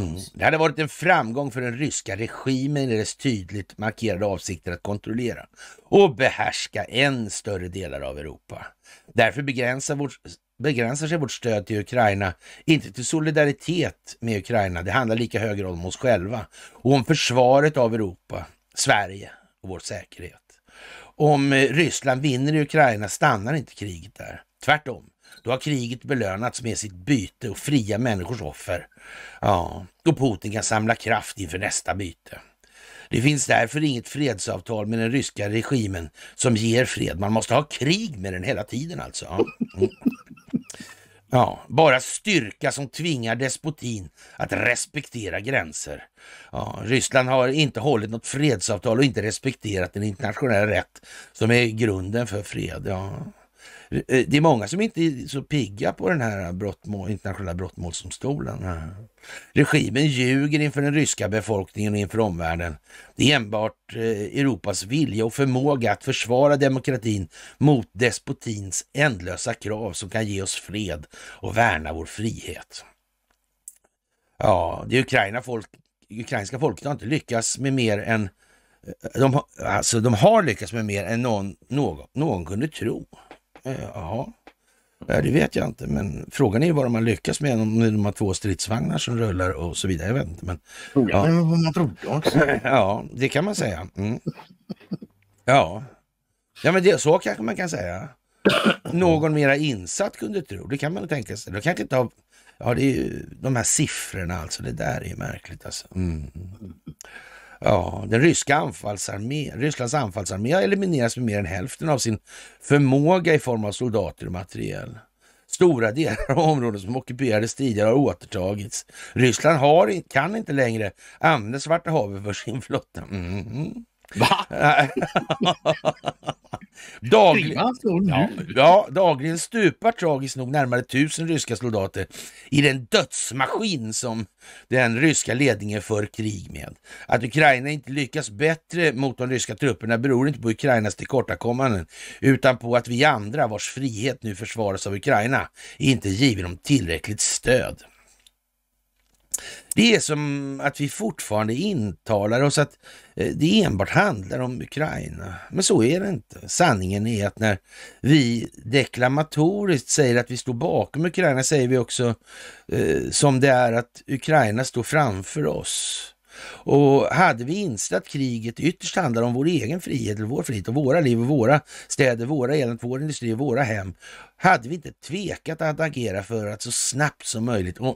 Mm. Det hade varit en framgång för den ryska regimen i dess tydligt markerade avsikter att kontrollera och behärska än större delar av Europa. Därför begränsar, vårt, begränsar sig vårt stöd till Ukraina inte till solidaritet med Ukraina, det handlar lika hög grad om oss själva och om försvaret av Europa, Sverige och vår säkerhet om eh, Ryssland vinner i Ukraina stannar inte kriget där. Tvärtom. Då har kriget belönats med sitt byte och fria människors offer. Ja, och Putin kan samla kraft inför nästa byte. Det finns därför inget fredsavtal med den ryska regimen som ger fred. Man måste ha krig med den hela tiden alltså. Mm. Ja, bara styrka som tvingar despotin att respektera gränser. Ja, Ryssland har inte hållit något fredsavtal och inte respekterat den internationella rätt som är grunden för fred. Ja. Eh, det är många som inte är så pigga på den här brottmål, internationella brottmålsdomstolen. Eh, regimen ljuger inför den ryska befolkningen och inför omvärlden. Det är enbart eh, Europas vilja och förmåga att försvara demokratin mot despotins ändlösa krav som kan ge oss fred och värna vår frihet. Ja, det Ukraina folk, ukrainska folket har inte lyckats med mer än de, alltså, de har lyckats med mer än någon, någon, någon kunde tro. Eh, jaha. Ja, det vet jag inte, men frågan är ju vad de har lyckats med, om de har två stridsvagnar som rullar och så vidare. Jag vet inte, men... Ja. man trodde också. <laughs> Ja, det kan man säga. Mm. Ja. ja, men det, så kanske man kan säga. Någon mera insatt kunde tro, det kan man tänka sig. De kanske inte har... Ja, det är ju de här siffrorna alltså, det där är ju märkligt alltså. Mm. Ja, den ryska anfallsarmé, Rysslands anfallsarmé har eliminerats med mer än hälften av sin förmåga i form av soldater och materiel. Stora delar av områden som ockuperades tidigare har återtagits. Ryssland har, kan inte längre använda Svarta havet för sin flotta. Mm. Va? <laughs> dagligen, ja, ja, dagligen stupar tragiskt nog närmare tusen ryska soldater i den dödsmaskin som den ryska ledningen för krig med. Att Ukraina inte lyckas bättre mot de ryska trupperna beror inte på Ukrainas tillkortakommanden utan på att vi andra, vars frihet nu försvaras av Ukraina, inte givit dem tillräckligt stöd. Det är som att vi fortfarande intalar oss att eh, det enbart handlar om Ukraina. Men så är det inte. Sanningen är att när vi deklamatoriskt säger att vi står bakom Ukraina säger vi också eh, som det är att Ukraina står framför oss. Och hade vi insett att kriget ytterst handlar om vår egen frihet, eller vår frihet och våra liv och våra städer, våra elnät, vår industri och våra hem, hade vi inte tvekat att agera för att så snabbt som möjligt och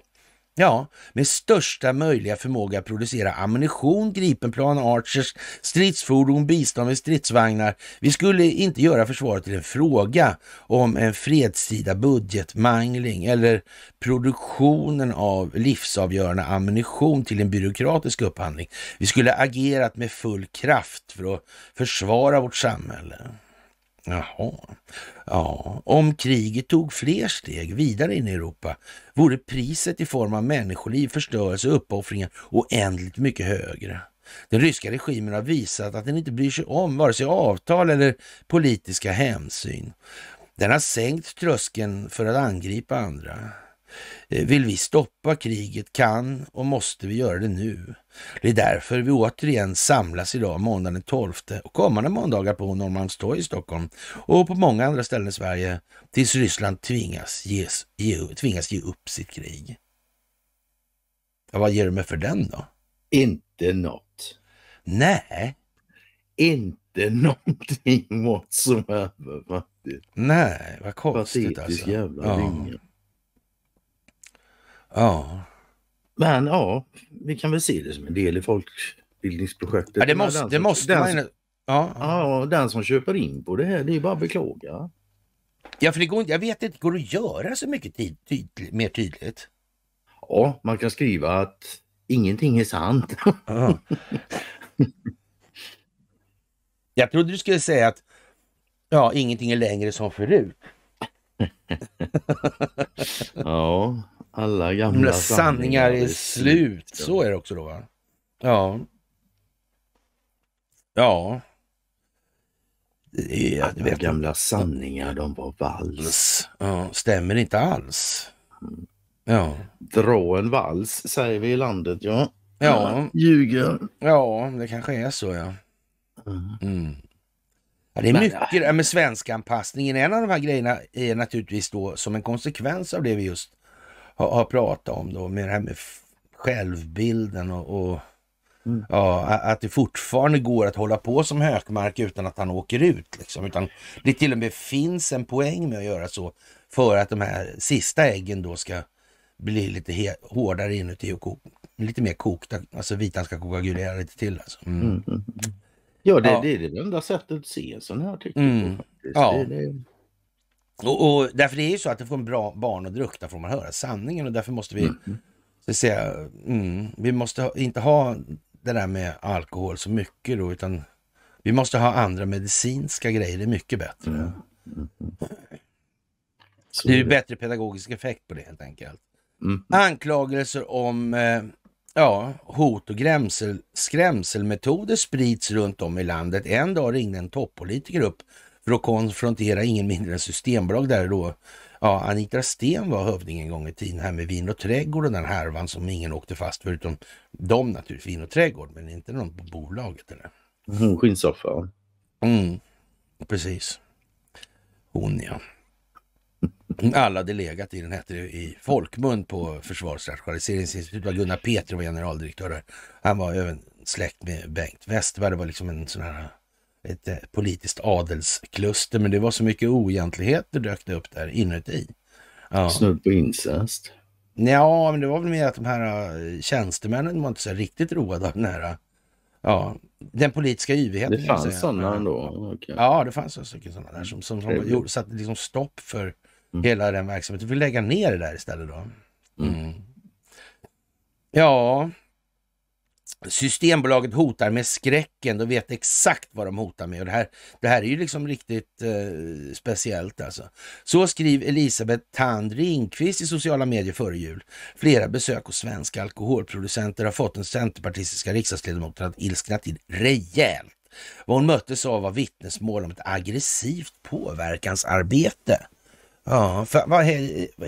Ja, med största möjliga förmåga att producera ammunition, Gripenplan, Archers, stridsfordon, bistånd med stridsvagnar. Vi skulle inte göra försvaret till en fråga om en fredstida budgetmangling eller produktionen av livsavgörande ammunition till en byråkratisk upphandling. Vi skulle agerat med full kraft för att försvara vårt samhälle. Jaha. Ja, om kriget tog fler steg vidare in i Europa vore priset i form av människoliv, förstörelse, och uppoffringar oändligt mycket högre. Den ryska regimen har visat att den inte bryr sig om vare sig avtal eller politiska hänsyn. Den har sänkt tröskeln för att angripa andra. Eh, vill vi stoppa kriget kan och måste vi göra det nu. Det är därför vi återigen samlas idag måndagen den 12 och kommande måndagar på Norrmalmstorg i Stockholm och på många andra ställen i Sverige tills Ryssland tvingas, ges, ge, tvingas ge upp sitt krig. Ja, vad ger du mig för den då? Inte något. Nej. Inte <laughs> någonting whatsoever faktiskt. Nej, vad konstigt alltså. jävla ja. Ringa. Ja. Men ja, vi kan väl se det som en del i folkbildningsprojektet. Ja, det måste, som, det måste den, man... Ja. ja, den som köper in på det här, det är bara att beklaga. Ja, för det går, jag vet inte, går det att göra så mycket tid, tydlig, mer tydligt? Ja, man kan skriva att ingenting är sant. Ja. jag trodde du skulle säga att ja, ingenting är längre som förut. <laughs> ja, alla gamla Några sanningar är slut. Så är det också då va? Ja. Ja. Det är, vet gamla sanningar, de var vals. Ja, stämmer inte alls. Mm. Ja. Dra en vals säger vi i landet, ja. Ja. Ljuger. Ja, det kanske är så ja. Mm. mm. ja det är mycket det med svenskanpassningen. En av de här grejerna är naturligtvis då som en konsekvens av det vi just har, har pratat om då med det här med självbilden och, och mm. ja, att det fortfarande går att hålla på som Hökmark utan att han åker ut. Liksom. Utan det till och med finns en poäng med att göra så för att de här sista äggen då ska bli lite hårdare inuti och lite mer kokta. Alltså vitan ska koka gulera lite till. Alltså. Mm. Mm, mm. mm. Ja, det, ja, det, är det enda sättet att se en sån här artikel mm. på. Faktiskt. Ja. Det, det... Och, och, därför det är ju så att får från bra barn att druckna får man höra sanningen och därför måste vi, mm. mm. så säga, mm, vi måste inte ha det där med alkohol så mycket då, utan vi måste ha andra medicinska grejer, det är mycket bättre. Mm. mm, mm. Det är ju bättre pedagogisk effekt på det helt enkelt. Anklagelser om eh, ja, hot och grämsel, skrämselmetoder sprids runt om i landet. En dag ringde en toppolitiker upp för att konfrontera ingen mindre än Systembolag där då ja, Anita Sten var hövding en gång i tiden här med Vin och trädgård och den härvan som ingen åkte fast förutom de naturligtvis, Vin och trädgård, men inte någon på bolaget. Eller? Hon mm, skinnsoffa. Mm, precis. Hon ja. Alla hade legat i den hette det i folkmun på Försvarets rationaliseringsinstitut. Gunnar Petri var generaldirektör där. Han var även släkt med Bengt Westerberg. Det var liksom en sån här ett eh, politiskt adelskluster, men det var så mycket oegentligheter dök det upp där inuti. Ja. Snudd på incest? Ja, men det var väl mer att de här eh, tjänstemännen var inte så riktigt roade av den här eh, ja, den politiska yvigheten. Det fanns sådana ändå? Okay. Ja, det fanns sådana där som, som, som satte liksom stopp för mm. hela den verksamheten. Du vill lägga ner det där istället då. Mm. Mm. Ja, Systembolaget hotar med skräcken, de vet exakt vad de hotar med. Och det, här, det här är ju liksom riktigt eh, speciellt alltså. Så skriver Elisabeth Tand Ringqvist i sociala medier före jul. Flera besök hos svenska alkoholproducenter har fått den centerpartistiska riksdagsledamoten att ilskna till rejält. Vad hon möttes av var vittnesmål om ett aggressivt påverkansarbete. Ja, för, vad,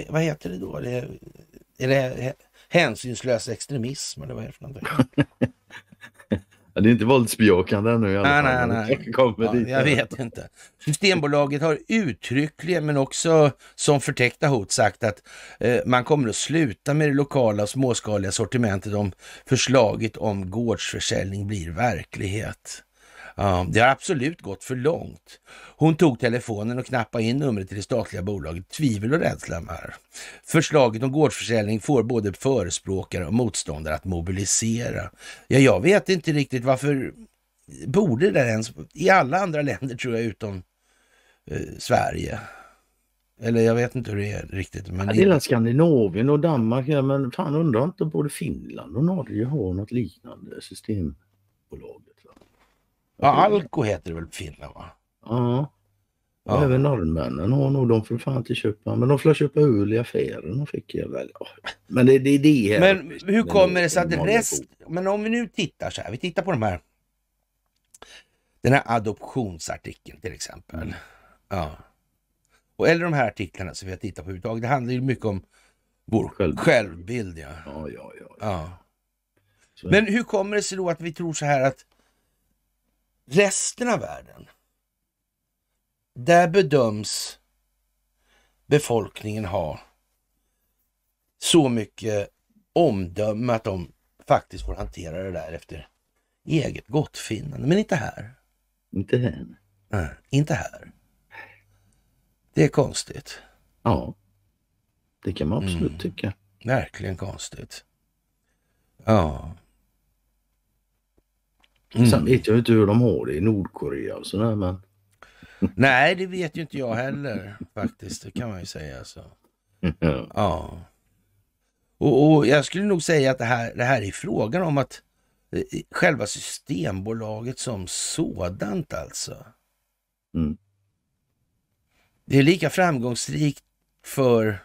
vad, heter det då? Det, är det hänsynslös extremism eller vad är det för någonting? <laughs> det är inte våldsbejakande ännu i alla nej, fall. Nej, nej. Jag, dit. jag vet inte. Systembolaget har uttryckligen men också som förtäckta hot sagt att eh, man kommer att sluta med det lokala småskaliga sortimentet om förslaget om gårdsförsäljning blir verklighet det har absolut gått för långt. Hon tog telefonen och knappade in numret till det statliga bolaget. Tvivel och rädsla här. Förslaget om gårdsförsäljning får både förespråkare och motståndare att mobilisera. Ja, jag vet inte riktigt varför borde det ens i alla andra <laughs> länder tror jag utom eh, Sverige. Eller jag vet inte hur det är riktigt. Men ja, hela Skandinavien och Danmark, ja, men fan undrar inte både Finland och Norge har något liknande systembolaget. Ja, Alko heter det väl på Finland va? Ja. ja. Även norrmännen har nog de får fan inte köpa. Men de får köpa öl i affären. Fick jag väl. Men det, det, är det Men hur kommer det sig att rest... Men om vi nu tittar så här. Vi tittar på de här. Den här adoptionsartikeln till exempel. Mm. Ja. Och, eller de här artiklarna som vi har tittat på överhuvudtaget. Det handlar ju mycket om vår självbild. självbild ja. Ja, ja, ja, ja. Men hur kommer det sig då att vi tror så här att Resten av världen, där bedöms befolkningen ha så mycket omdöme att de faktiskt får hantera det där efter eget gottfinnande. Men inte här. Inte här. Nej, inte här. Det är konstigt. Ja, det kan man absolut mm. tycka. Verkligen konstigt. Ja. Mm. Sen vet jag inte hur de har det i Nordkorea och sådär men... <laughs> Nej, det vet ju inte jag heller faktiskt. Det kan man ju säga så. Alltså. <laughs> Ja. Och, och, jag skulle nog säga att det här, det här är frågan om att eh, själva Systembolaget som sådant alltså. Mm. Det är lika framgångsrikt för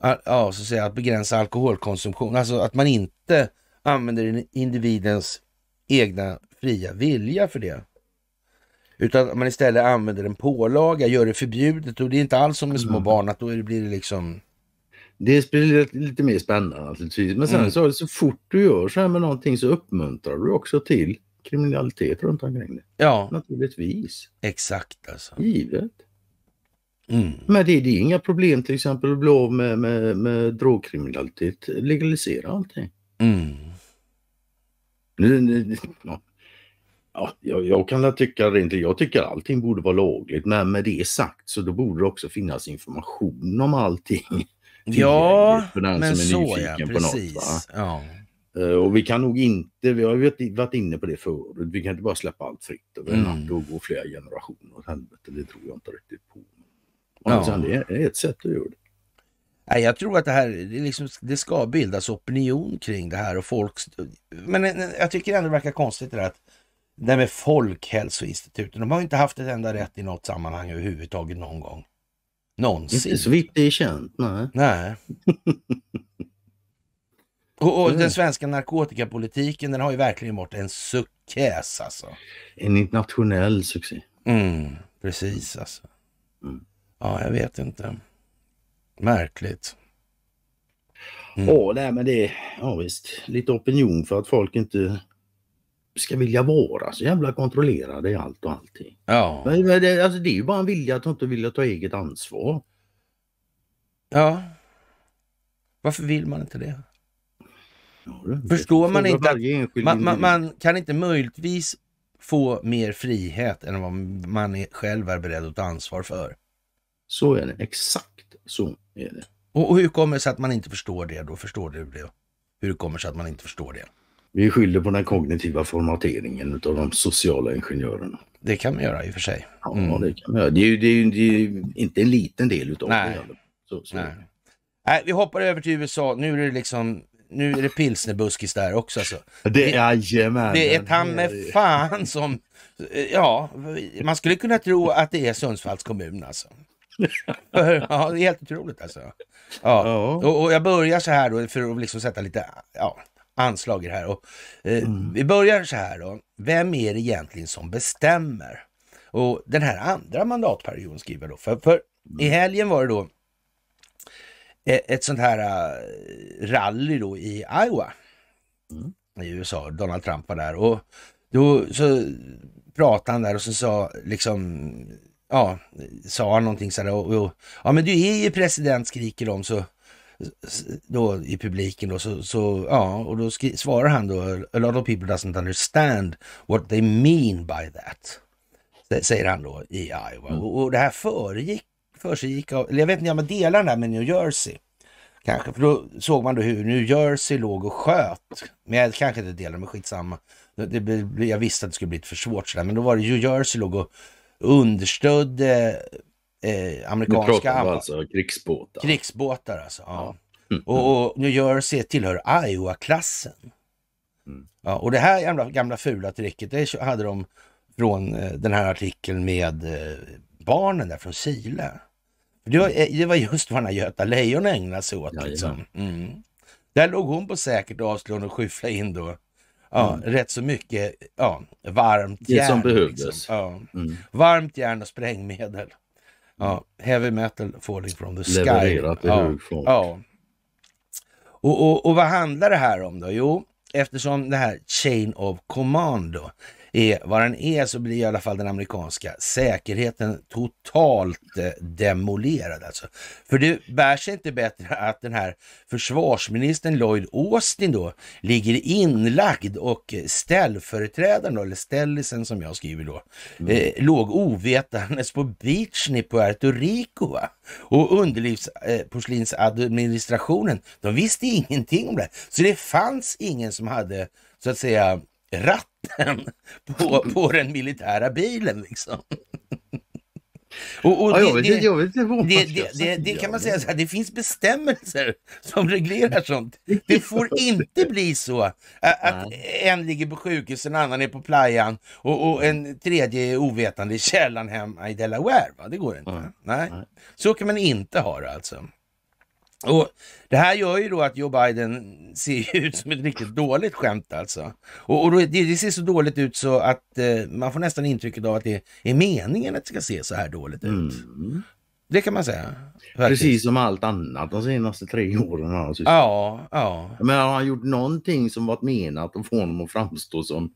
ja, så att, säga, att begränsa alkoholkonsumtion, alltså att man inte använder individens egna fria vilja för det. Utan att man istället använder en pålaga, gör det förbjudet och det är inte alls som med små mm. barn att då blir det liksom... Det blir lite mer spännande naturligtvis. Men sen mm. så, så fort du gör så här med någonting så uppmuntrar du också till kriminalitet runt omkring det. Ja. Naturligtvis. Exakt alltså. Givet. Mm. Men det, det, är inga problem till exempel att bli av med, med, med drogkriminalitet. Legalisera allting. Mm ja, jag, jag kan tycka rent jag tycker allting borde vara lagligt, men med det sagt så då borde det också finnas information om allting. <laughs> Ja, för den men som är så ja, precis. Eh, något, ja. Och vi kan nog inte, vi har varit inne på det förut, vi kan inte bara släppa allt fritt mm. och en mm. då går flera generationer åt helvete, det tror jag inte riktigt på. Men ja. det är ett sätt att göra det jag tror att det här, det, liksom, det ska bildas opinion kring det här och folk... Men eh, eh, jag tycker ändå det verkar konstigt det där att det här med Folkhälsoinstitutet, de har inte haft ett enda rätt i något sammanhang överhuvudtaget någon gång. Någonsin. Inte så vitt det är känt, nej. Nej. <laughs> och, och mm. den svenska narkotikapolitiken, den har ju verkligen varit en success alltså. En internationell succé. Mm, precis alltså. Mm. Ja, jag vet inte. Märkligt. Mm. Ja, nej, men det ja, visst. lite opinion för att folk inte ska vilja vara så jävla kontrollerade i allt och allting. Ja. Men, men det, alltså, det är ju bara en vilja att inte vilja ta eget ansvar. Ja. Varför vill man inte det? Ja, Förstår man inte att man, man, man, kan inte möjligtvis få mer frihet än vad man är, själv är beredd att ta ansvar för? Så är det, exakt så är det. Och, och hur kommer det sig att man inte förstår det då? Förstår du det? Hur kommer det sig att man inte förstår det? Vi skyller på den kognitiva formateringen av de sociala ingenjörerna. Det kan man göra i och för sig. Mm. Ja, det kan man göra. Det är ju, det är ju, det är ju inte en liten del utav Nej. det. Så, så. Nej. Nej, vi hoppar över till USA. Nu är det liksom nu är det pilsnerbuskis där också alltså. Det, jajamän, det är ta med fan som, ja, man skulle kunna tro att det är Sundsvalls kommun alltså ja, det är helt otroligt alltså. Ja. Och, och, jag börjar så här då för att liksom sätta lite ja, anslag i det här. Och, eh, mm. Vi börjar så här då. Vem är det egentligen som bestämmer? Och den här andra mandatperioden skriver då. För, för i mm. helgen var det då eh, ett sånt här uh, rally då i Iowa mm. i USA. Donald Trump var där och då så pratade han där och så sa liksom ja, sa han någonting sådär och, och, ja men du är ju president skriker de så då i publiken då så, så ja och då skri, svarar han då a lot of people doesn't understand what they mean by that. Säger han då i Iowa mm. och, och, det här föregick, försiggick eller jag vet inte om jag delar den här med New Jersey. Kanske, för då såg man då hur New Jersey låg och sköt. Men jag kanske inte delar med skitsamma. Det, det, jag visste att det skulle bli för svårt sådär, men då var det New Jersey låg och understödde eh, amerikanska... Nu alltså krigsbåtar. Krigsbåtar alltså, ja. ja. Mm. Och, och New Jersey tillhör Iowa-klassen. Mm. Ja, och det här gamla, gamla fula tricket, det hade de från eh, den här artikeln med eh, barnen där från Chile. Det var, mm. eh, det var just vad den här Göta Lejon ägnade sig åt. Liksom. Mm. Där låg hon på säkert avstånd och skyfflade in då Ja, mm. rätt så mycket ja, varmt järn. Det som behövdes. Liksom. Ja. Mm. Varmt järn och sprängmedel. Ja, mm. heavy metal falling from the sky. Levererat i ja. hög fart. Ja. Och, och, och vad handlar det här om då? Jo, eftersom det här Chain of Command då, är vad den är så blir i alla fall den amerikanska säkerheten totalt eh, demolerad. Alltså. För det bär sig inte bättre att den här försvarsministern Lloyd Austin då ligger inlagd och ställföreträdaren då, eller ställisen som jag skriver då, mm. eh, låg ovetandes på beachen i Puerto Rico. Va? Och underlivsporslinsadministrationen, eh, de visste ingenting om det. Så det fanns ingen som hade så att säga ratten på, på den militära bilen. Liksom. Och, och det, kan man säga så här, det finns bestämmelser som reglerar sånt. <laughs> Det får inte bli så att, att en ligger på sjukhus, en annan är på playan och, och en tredje är ovetande i källaren hemma i Delaware. Va? Det går inte. Nej. Så kan man inte ha det alltså. Och Det här gör ju då att Joe Biden ser ut som ett riktigt dåligt skämt alltså. Och, och det, det, ser så dåligt ut så att eh, man får nästan intrycket av att det är meningen att det ska se så här dåligt ut. Mm. Det kan man säga. Faktiskt. Precis som allt annat de senaste tre åren har sysslat Ja, ja. Men har han gjort någonting som varit menat att få honom att framstå som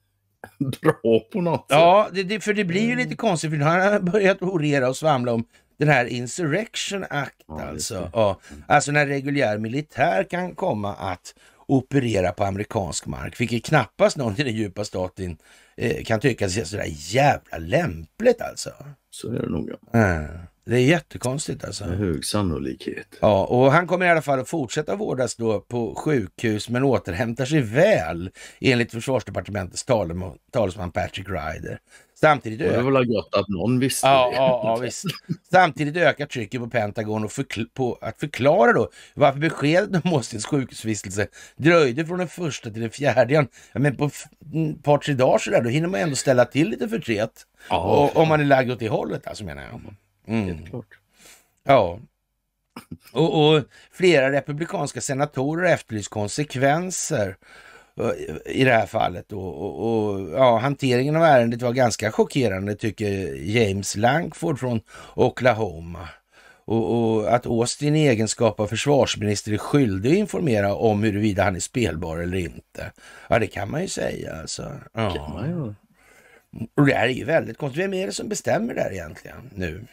<laughs> bra på något sätt? Ja, det, det, för det blir ju lite konstigt för nu har han börjat orera och svamla om den här Insurrection Act ja, alltså. Ja. Alltså när reguljär militär kan komma att operera på amerikansk mark, vilket knappast någon i den djupa staten eh, kan tycka är sådär jävla lämpligt alltså. Så är det nog. Ja. Mm. Det är jättekonstigt alltså. Med hög sannolikhet. Ja, och han kommer i alla fall att fortsätta vårdas då på sjukhus men återhämtar sig väl enligt försvarsdepartementets talesman Patrick Ryder. Samtidigt ökar... Det var väl gott att någon visste ja, det. Ja, ja, visst. Samtidigt ökar trycket på Pentagon och förkl på att förklara då varför beskedet om Austins sjukhusvistelse dröjde från den första till den fjärde. Ja, men på ett mm, par, tre dagar sådär, då hinner man ändå ställa till lite förtret. och, om man är lagd åt det hållet, alltså menar jag. Mm. mm. Ja. Och, och flera republikanska senatorer efterlyst konsekvenser i det här fallet. Och, och, och, ja, hanteringen av ärendet var ganska chockerande tycker James Lankford från Oklahoma. Och, och, att Austin i egenskap av försvarsminister är skyldig att informera om huruvida han är spelbar eller inte. Ja, det kan man ju säga alltså. Ja. Och det här är ju väldigt konstigt. Vem är det som bestämmer där egentligen nu?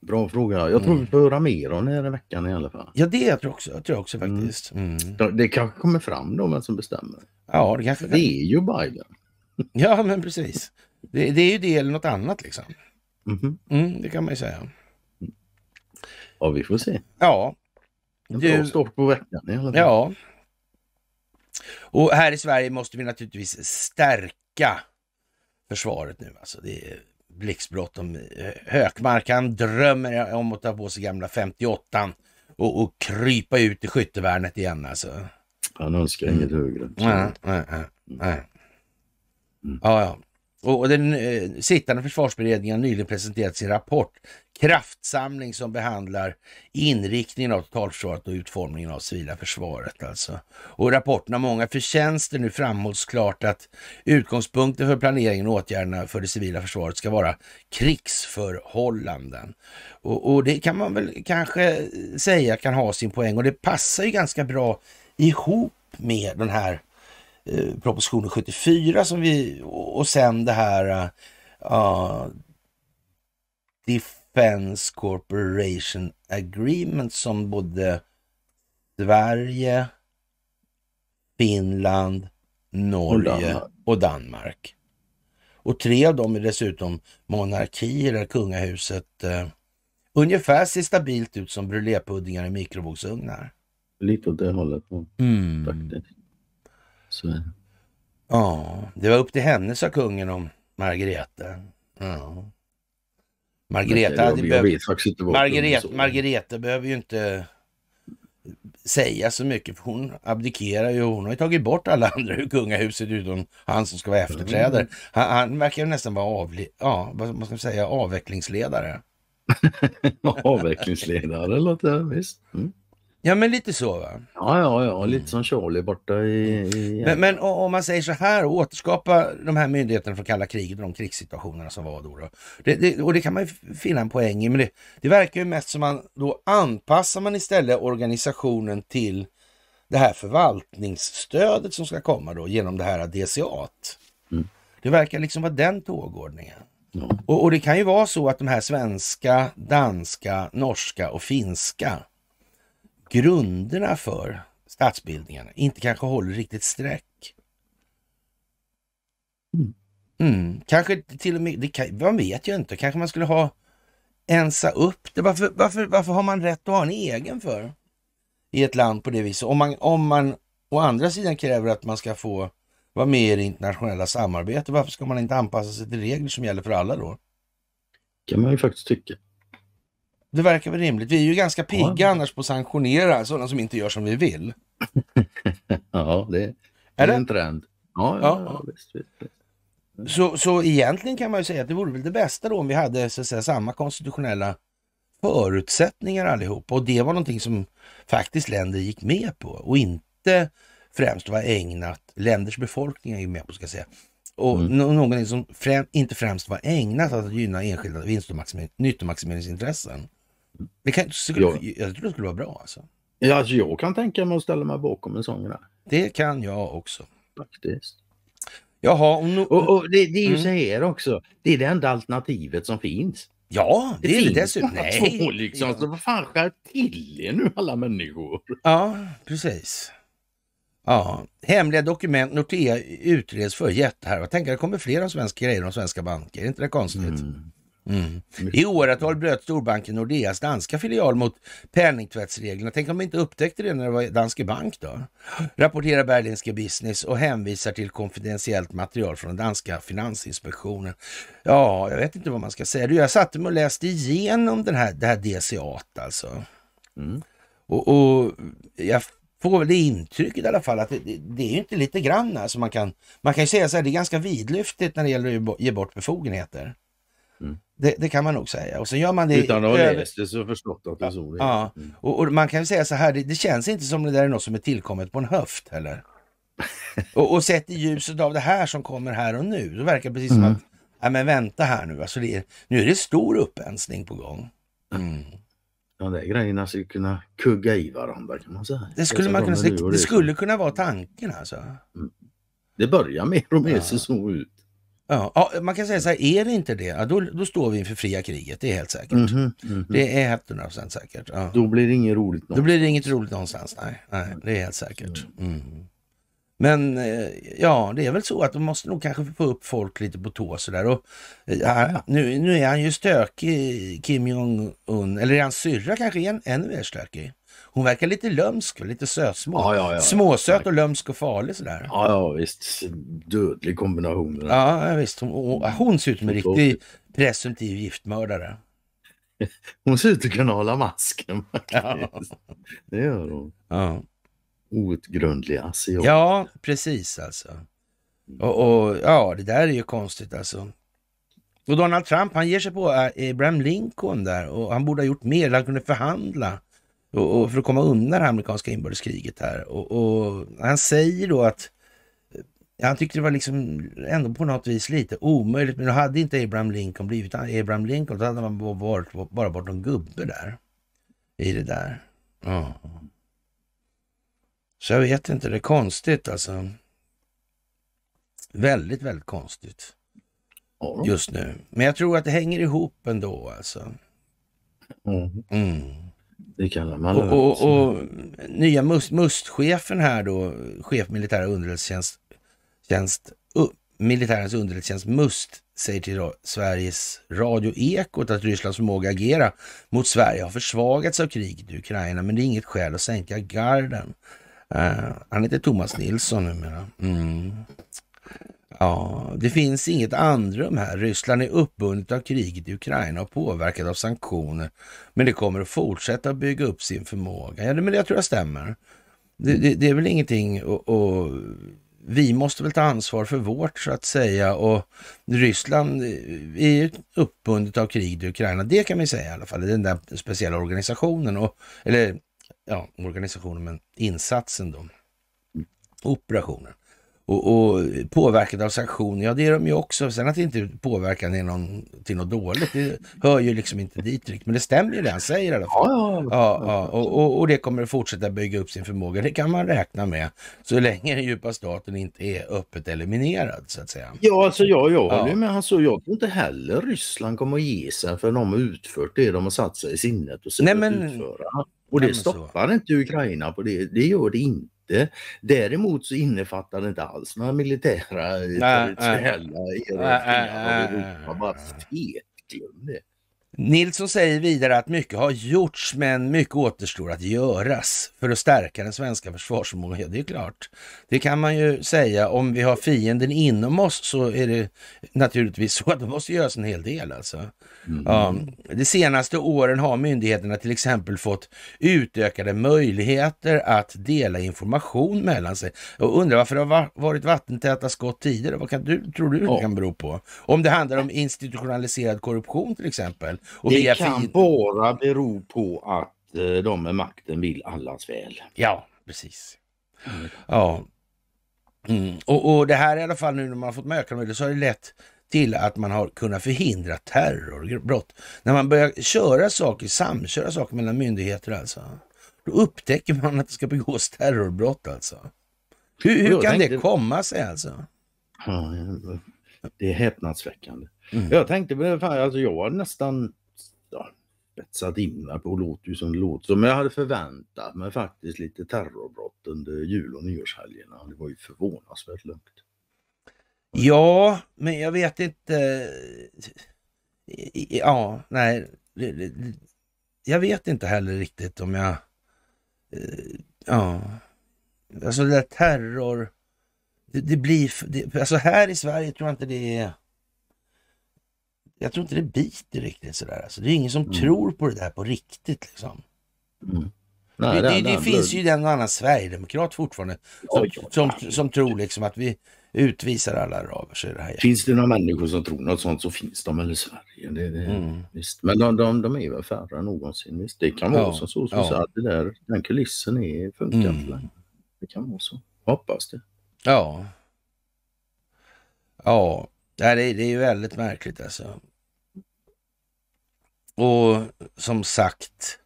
Bra fråga. Jag tror vi mm. får höra mer om det här i veckan i alla fall. Ja, det tror jag också, jag också faktiskt. Mm. Det, det kanske kommer fram då vem som bestämmer. Ja, det kanske Det är ju Biden. <laughs> Ja, men precis. Det, det, är ju det eller något annat liksom. Mm. Mm, det kan man ju säga. Ja, vi får se. Ja. En bra du... start på veckan i alla fall. Ja. Och här i Sverige måste vi naturligtvis stärka försvaret nu. Alltså det är blixtbrott om eh, Hökmark. Han drömmer om att ta på sig gamla 58 och, och krypa ut i skyttevärnet igen alltså. Han önskar inget högre. Nej, nej, nej. Mm. Ja, ja. Och den eh, sittande försvarsberedningen har nyligen presenterat sin rapport Kraftsamling som behandlar inriktningen av totalförsvaret och utformningen av civila försvaret. Alltså. Och rapporten har många förtjänster nu framhålls klart att utgångspunkten för planeringen och åtgärderna för det civila försvaret ska vara krigsförhållanden. Och, och det kan man väl kanske säga kan ha sin poäng och det passar ju ganska bra ihop med den här Eh, propositionen 74 som vi, och sen det här uh, Defense Corporation Agreement som både Sverige, Finland, Norge och Danmark. och Danmark. Och tre av dem är dessutom monarkier där kungahuset eh, ungefär ser stabilt ut som brulépuddingar i mikrovågsugnar. Lite åt det hållet. Mm. Faktiskt. Så. Eh. Ja, det var upp till henne sa kungen om Margareta. Ja. Margareta, Nej, behöv... inte Margareta, Margareta behöver ju inte säga så mycket. För hon abdikerar ju. Hon har ju tagit bort alla <laughs> andra ur kungahuset utom han som ska vara efterträdare. Han, han verkar nästan vara avli, ja, vad man säga, avvecklingsledare. <laughs> avvecklingsledare låter visst. Mm. Ja men lite så va? Ja, ja, ja. lite mm. som Charlie borta i... i... Men, men om man säger så här, återskapa de här myndigheterna från kalla kriget och de krigssituationerna som var då. då. Det, det, och det kan man ju finna en poäng i, men det, det verkar ju mest som man då anpassar man istället organisationen till det här förvaltningsstödet som ska komma då genom det här DCA. Mm. Det verkar liksom vara den tågordningen. Mm. Och, och det kan ju vara så att de här svenska, danska, norska och finska grunderna för statsbildningarna inte kanske håller riktigt streck. Mm. mm. Kanske till och med, det kan, man vet ju inte, kanske man skulle ha ensa upp det. Varför, varför, varför har man rätt att ha en egen för? I ett land på det viset. Om man, om man å andra sidan kräver att man ska få vara med i det internationella samarbetet, varför ska man inte anpassa sig till regler som gäller för alla då? kan man ju faktiskt tycka. Det verkar väl rimligt. Vi är ju ganska pigga ja. annars på att sanktionera sådana som inte gör som vi vill. <laughs> ja, det, det är en trend. Ja, ja, ja. Visst, visst, visst. Så, så egentligen kan man ju säga att det vore väl det bästa då om vi hade så att säga, samma konstitutionella förutsättningar allihop. Och det var någonting som faktiskt länder gick med på och inte främst var ägnat, länders befolkningar gick med på ska jag säga, och mm. någonting som främ, inte främst var ägnat att gynna enskilda vinst och nyttomaximeringsintressen. Det kan, skulle, jag, jag tror det skulle vara bra alltså. Ja, alltså jag kan tänka mig att ställa mig bakom en sån grej. Det kan jag också. Faktiskt. Jaha, och, no och, och det, det, är ju mm. så här också, det är det enda alternativet som finns. Ja, det, det är dessutom. bara Två liksom, så vad fan skär till er nu alla människor? Ja, precis. Ja, hemliga dokument Nordea utreds för jättehärva. Tänk att det kommer flera svenska grejer om svenska banker. Är inte det konstigt? Mm. Mm. I åratal bröt storbanken Nordeas danska filial mot penningtvättsreglerna. Tänk om de inte upptäckte det när det var Danske Bank då? Rapporterar Berlingske Business och hänvisar till konfidentiellt material från danska finansinspektionen. Ja, jag vet inte vad man ska säga. Du, jag satte mig och läste igenom den här, det här DCA alltså. Mm. Och, och jag får väl det intrycket i alla fall att det, det, det är ju inte lite grann alltså man kan, man kan ju säga så här, det är ganska vidlyftigt när det gäller att ge bort befogenheter. Mm. Det, det, kan man nog säga. Och så gör man det Utan att ha läst det så förstått att det är så det ja. Mm. Och, och, man kan säga så här, det, det, känns inte som det där är något som är tillkommet på en höft heller. <laughs> och, och sett i ljuset av det här som kommer här och nu, då verkar det precis mm. som att, ja men vänta här nu, alltså det nu är det stor upprensning på gång. Mm. De där grejerna skulle kunna kugga i varandra kan man säga. Det skulle, man kunna, det, det skulle kunna vara tanken alltså. Mm. Det börjar mer och mer ja. se så ut. Ja, man kan säga så här, är det inte det, ja, då, då står vi inför fria kriget, det är helt säkert. Mm -hmm, Det är 100% säkert. Ja. Då blir det inget roligt någonstans. Då blir det inget roligt någonstans, nej. nej mm. det är helt säkert. Mm. mm. Men eh, ja, det är väl så att de måste nog kanske få upp folk lite på tå sådär. Och, eh, ja, nu, nu är han ju stökig, Kim Jong-Un, eller hans syrra kanske är ännu mer stökig. Hon verkar lite lömsk, lite sötsmå. Ja, ja, ja. Småsöt och lömsk och farlig sådär. Ja, ja visst. Dödlig kombination. Ja, visst. Hon, hon ser ut som en riktig presumtiv giftmördare. <laughs> Hon ser ut att kunna hålla masken Ja. Det gör hon. Ja. Outgrundlig asiat. Ja, precis alltså. Och, och, ja, det där är ju konstigt alltså. Och Donald Trump, han ger sig på äh, Abraham Lincoln där och han borde ha gjort mer. Han kunde förhandla och, och för att komma undan det amerikanska inbördeskriget här. Och, och, han säger då att eh, han tyckte det var liksom ändå på något vis lite omöjligt. Men då hade inte Abraham Lincoln blivit Abraham Lincoln, då hade man varit, bara varit någon gubbe där. I det där. Oh. Så jag vet inte, det är konstigt alltså. Väldigt, väldigt konstigt. Just nu. Men jag tror att det hänger ihop ändå alltså. Mm. mm. Det kallar man Och, och, och nya must, mustchefen här då, chef militära underrättelsetjänst, tjänst, militärens underrättelsetjänst MUST säger till Sveriges Radio Ekot att Rysslands förmåga att agera mot Sverige har försvagats av kriget i Ukraina, men det är inget skäl att sänka garden. Uh, han heter Thomas Nilsson numera. Mm. Ja, det finns inget andrum här. Ryssland är uppbundet av kriget i Ukraina och påverkat av sanktioner. Men det kommer att fortsätta bygga upp sin förmåga. Ja, men jag tror jag stämmer. Det, det, det är väl ingenting och, och, vi måste väl ta ansvar för vårt så att säga och Ryssland är ju uppbundet av kriget i Ukraina. Det kan vi säga i alla fall, den där speciella organisationen och, eller ja, organisationen men insatsen då. Operationen. Och, och påverkade av sanktioner, ja det är de ju också. Sen att inte påverkan är någon, till något dåligt, det hör ju liksom inte dit riktigt. Men det stämmer ju det han säger i alla fall. Ja, ja, Och, och, och, det kommer att fortsätta bygga upp sin förmåga, det kan man räkna med. Så länge den djupa staten inte är öppet eliminerad så att säga. Ja, alltså jag, jag håller ja. med. Alltså, jag tror inte heller Ryssland kommer att ge sig för de har utfört det de har satt sig i sinnet och sett Nej, men... att utföra. Och det stoppar så. inte Ukraina på det, det gör det inte inte. Däremot så innefattar det inte alls några militära territoriella erövringar av Europa. Bara fet, glöm det. Nilsson säger vidare att mycket har gjorts, men mycket återstår att göras för att stärka den svenska försvarsförmågan. det är klart. Det kan man ju säga. Om vi har fienden inom oss så är det naturligtvis så att det måste göras en hel del alltså. Mm. Ja, de senaste åren har myndigheterna till exempel fått utökade möjligheter att dela information mellan sig. Jag undrar varför det har varit vattentäta skott tidigare. Vad kan du, tror du det kan bero på? Om det handlar om institutionaliserad korruption till exempel och det kan fin... bara bero på att eh, de med makten vill allas väl. Ja, precis. Ja. Mm. Och, och det här i alla fall nu när man har fått med ökade så har det lett till att man har kunnat förhindra terrorbrott. När man börjar köra saker, samköra saker mellan myndigheter alltså. Då upptäcker man att det ska begås terrorbrott alltså. Hur, hur kan tänkte... det komma sig alltså? Ja, det är häpnadsväckande. Mm. Jag tänkte på det, fan, alltså jag har nästan ja, spetsat in mig på låt ju som låt men jag hade förväntat mig faktiskt lite terrorbrott under jul och nyårshelgerna. Det var ju förvånansvärt lugnt. Ja, men jag vet inte. Ja, nej. Jag vet inte heller riktigt om jag... Eh, ja. Alltså det där terror... Det, det blir... Det, alltså här i Sverige tror jag inte det är jag tror inte det biter riktigt sådär. Alltså, det är ingen som mm. tror på det där på riktigt. Liksom. Mm. Nej, det, det, det, det finns ju den och annan sverigedemokrat fortfarande som, oj, oj, som, som tror liksom att vi utvisar alla araber. Så det här finns det några människor som tror något sånt så finns de väl i Sverige. Det, det, mm. visst. Men de, de, de är väl färre än någonsin. Visst. Det kan vara som så. Som ja. så att det där, den kulissen är, funkar mm. inte mm. Det kan vara så. Hoppas det. Ja. Ja, Nej, det, det är ju väldigt märkligt alltså. Och som sagt,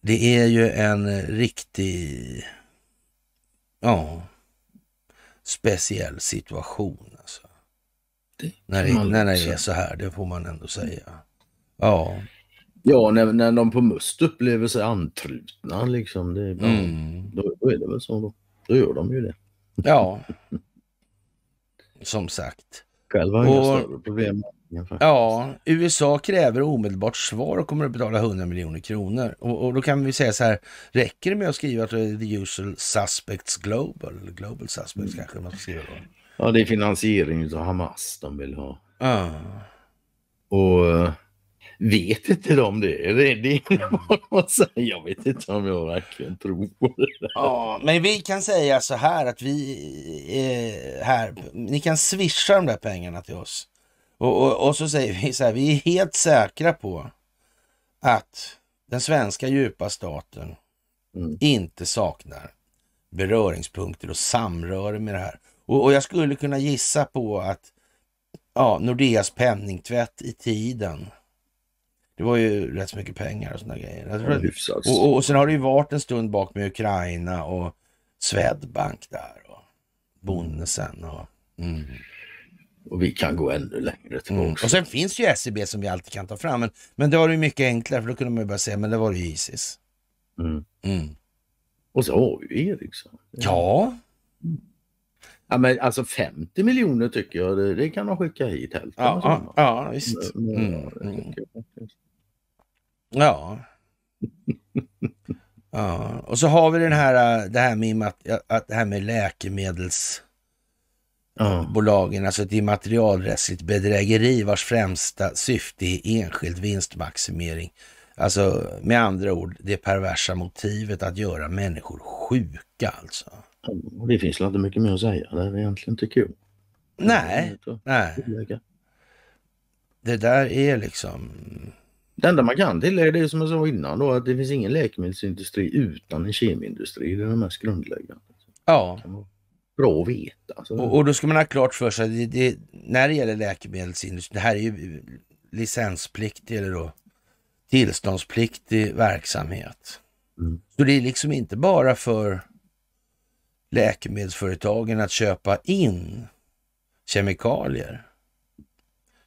det är ju en riktig, ja, speciell situation alltså. när, det, när det är så här, det får man ändå mm. säga. Ja. Ja, när, när de på Must upplever sig antrutna liksom. Det, mm. då, då, är det väl så. Då, då gör de ju det. Ja, <laughs> Som sagt. Själv har och, problem. Ja, USA kräver omedelbart svar och kommer att betala 100 miljoner kronor. Och, och, då kan vi säga så här, räcker det med att skriva att det är the usual suspects global? Eller global suspects mm. kanske man ska skriva då. Ja, det är finansiering av Hamas de vill ha. Ah. Och eh, Vet inte de det? Det, <laughs> det är säger. Jag vet inte om jag verkligen tror på det. Ja, men vi kan säga så här att vi är här. Ni kan swisha de där pengarna till oss. Och, och, och så säger vi så här, vi är helt säkra på att den svenska djupa staten mm. inte saknar beröringspunkter och samröre med det här. Och, och jag skulle kunna gissa på att ja, Nordeas penningtvätt i tiden det var ju rätt så mycket pengar och sådana grejer. Alltså, ja, och, och sen har det ju varit en stund bak med Ukraina och Swedbank där och Bonnesen och... Mm. Och vi kan gå ännu längre tillbaka. Mm. Och sen finns ju SEB som vi alltid kan ta fram. Men, men det var ju mycket enklare för då kunde man ju bara säga, men det var ju Isis. Mm. mm. Och så har vi ju Ericsson. Ja. Mm. Ja, men alltså 50 miljoner tycker jag, det, det kan de skicka hit hälften. Ja, ja, ja, visst. Mm. Mm. Ja. Mm. <laughs> ja. Och så har vi den här, äh, det här med, att, det här med läkemedels... Ja. bolagen, alltså ett immaterialrättsligt bedrägeri vars främsta syfte är enskild vinstmaximering. Alltså med andra ord det perversa motivet att göra människor sjuka alltså. Det finns inte mycket mer att säga. Det egentligen tycker jag. Nej, nej. Det där är liksom... Det enda man kan tillägga det är som jag sa innan då att det finns ingen läkemedelsindustri utan en kemiindustri. Det är det mest grundläggande. Ja. Bra att veta. Och, och, då ska man ha klart för sig det, det, när det gäller läkemedelsindustrin, det här är ju licenspliktig eller då tillståndspliktig verksamhet. Mm. Så det är liksom inte bara för läkemedelsföretagen att köpa in kemikalier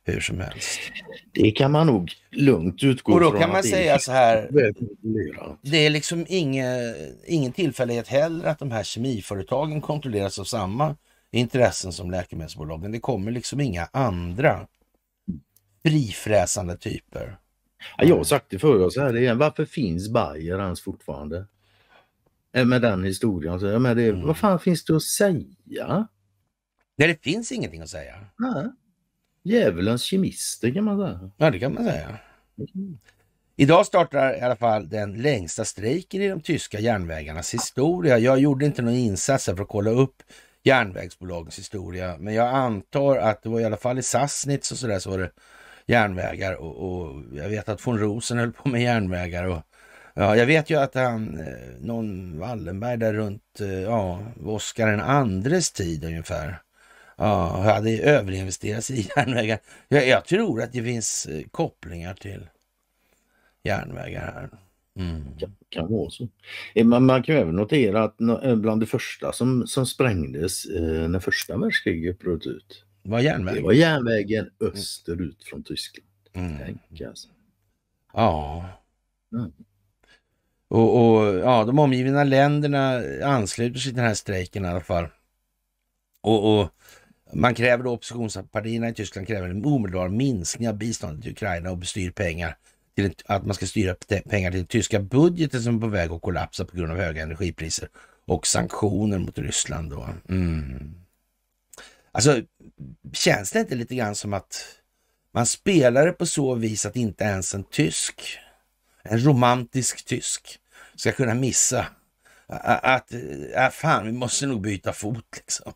hur som helst. Det kan man nog lugnt utgå ifrån. Och då kan man säga så här. Det är liksom inge, ingen tillfällighet heller att de här kemiföretagen kontrolleras av samma intressen som läkemedelsbolagen. Det kommer liksom inga andra frifräsande typer. jag har sagt det förr, varför finns Bayer ens fortfarande? Eh, med den historien. Så jag det, mm. Vad fan finns det att säga? Nej, det finns ingenting att säga. Nej. Djävulens kemister kan man säga. Ja, det kan man säga. Mm. Idag startar i alla fall den längsta strejken i de tyska järnvägarnas historia. Jag gjorde inte någon insats för att kolla upp järnvägsbolagens historia, men jag antar att det var i alla fall i Sassnitz och så där så var det järnvägar och, och jag vet att von Rosen höll på med järnvägar och Ja, jag vet ju att han, eh, någon Wallenberg där runt eh, ja, Oscar den andres tid ungefär, ja, hade överinvesterat i <laughs> järnvägar. Jag, jag, tror att det finns eh, kopplingar till järnvägar här. Mm. Ja, kan vara så. Man, man kan även notera att bland det första som, som sprängdes eh, när första världskriget bröt ut. Var järnvägen? Det var järnvägen mm. österut mm. från Tyskland. Mm. Tänk alltså. Ja. Mm. Och, och, ja, de omgivna länderna ansluter sig till den här strejken i alla fall. Och, och man kräver då oppositionspartierna i Tyskland kräver en omedelbar minskning av biståndet till Ukraina och bestyr pengar till att man ska styra pengar till den tyska budgeten som är på väg att kollapsa på grund av höga energipriser och sanktioner mot Ryssland. Då. Mm. Alltså, känns det inte lite grann som att man spelar det på så vis att inte ens en tysk en romantisk tysk ska kunna missa att, äh, fan, vi måste nog byta fot liksom.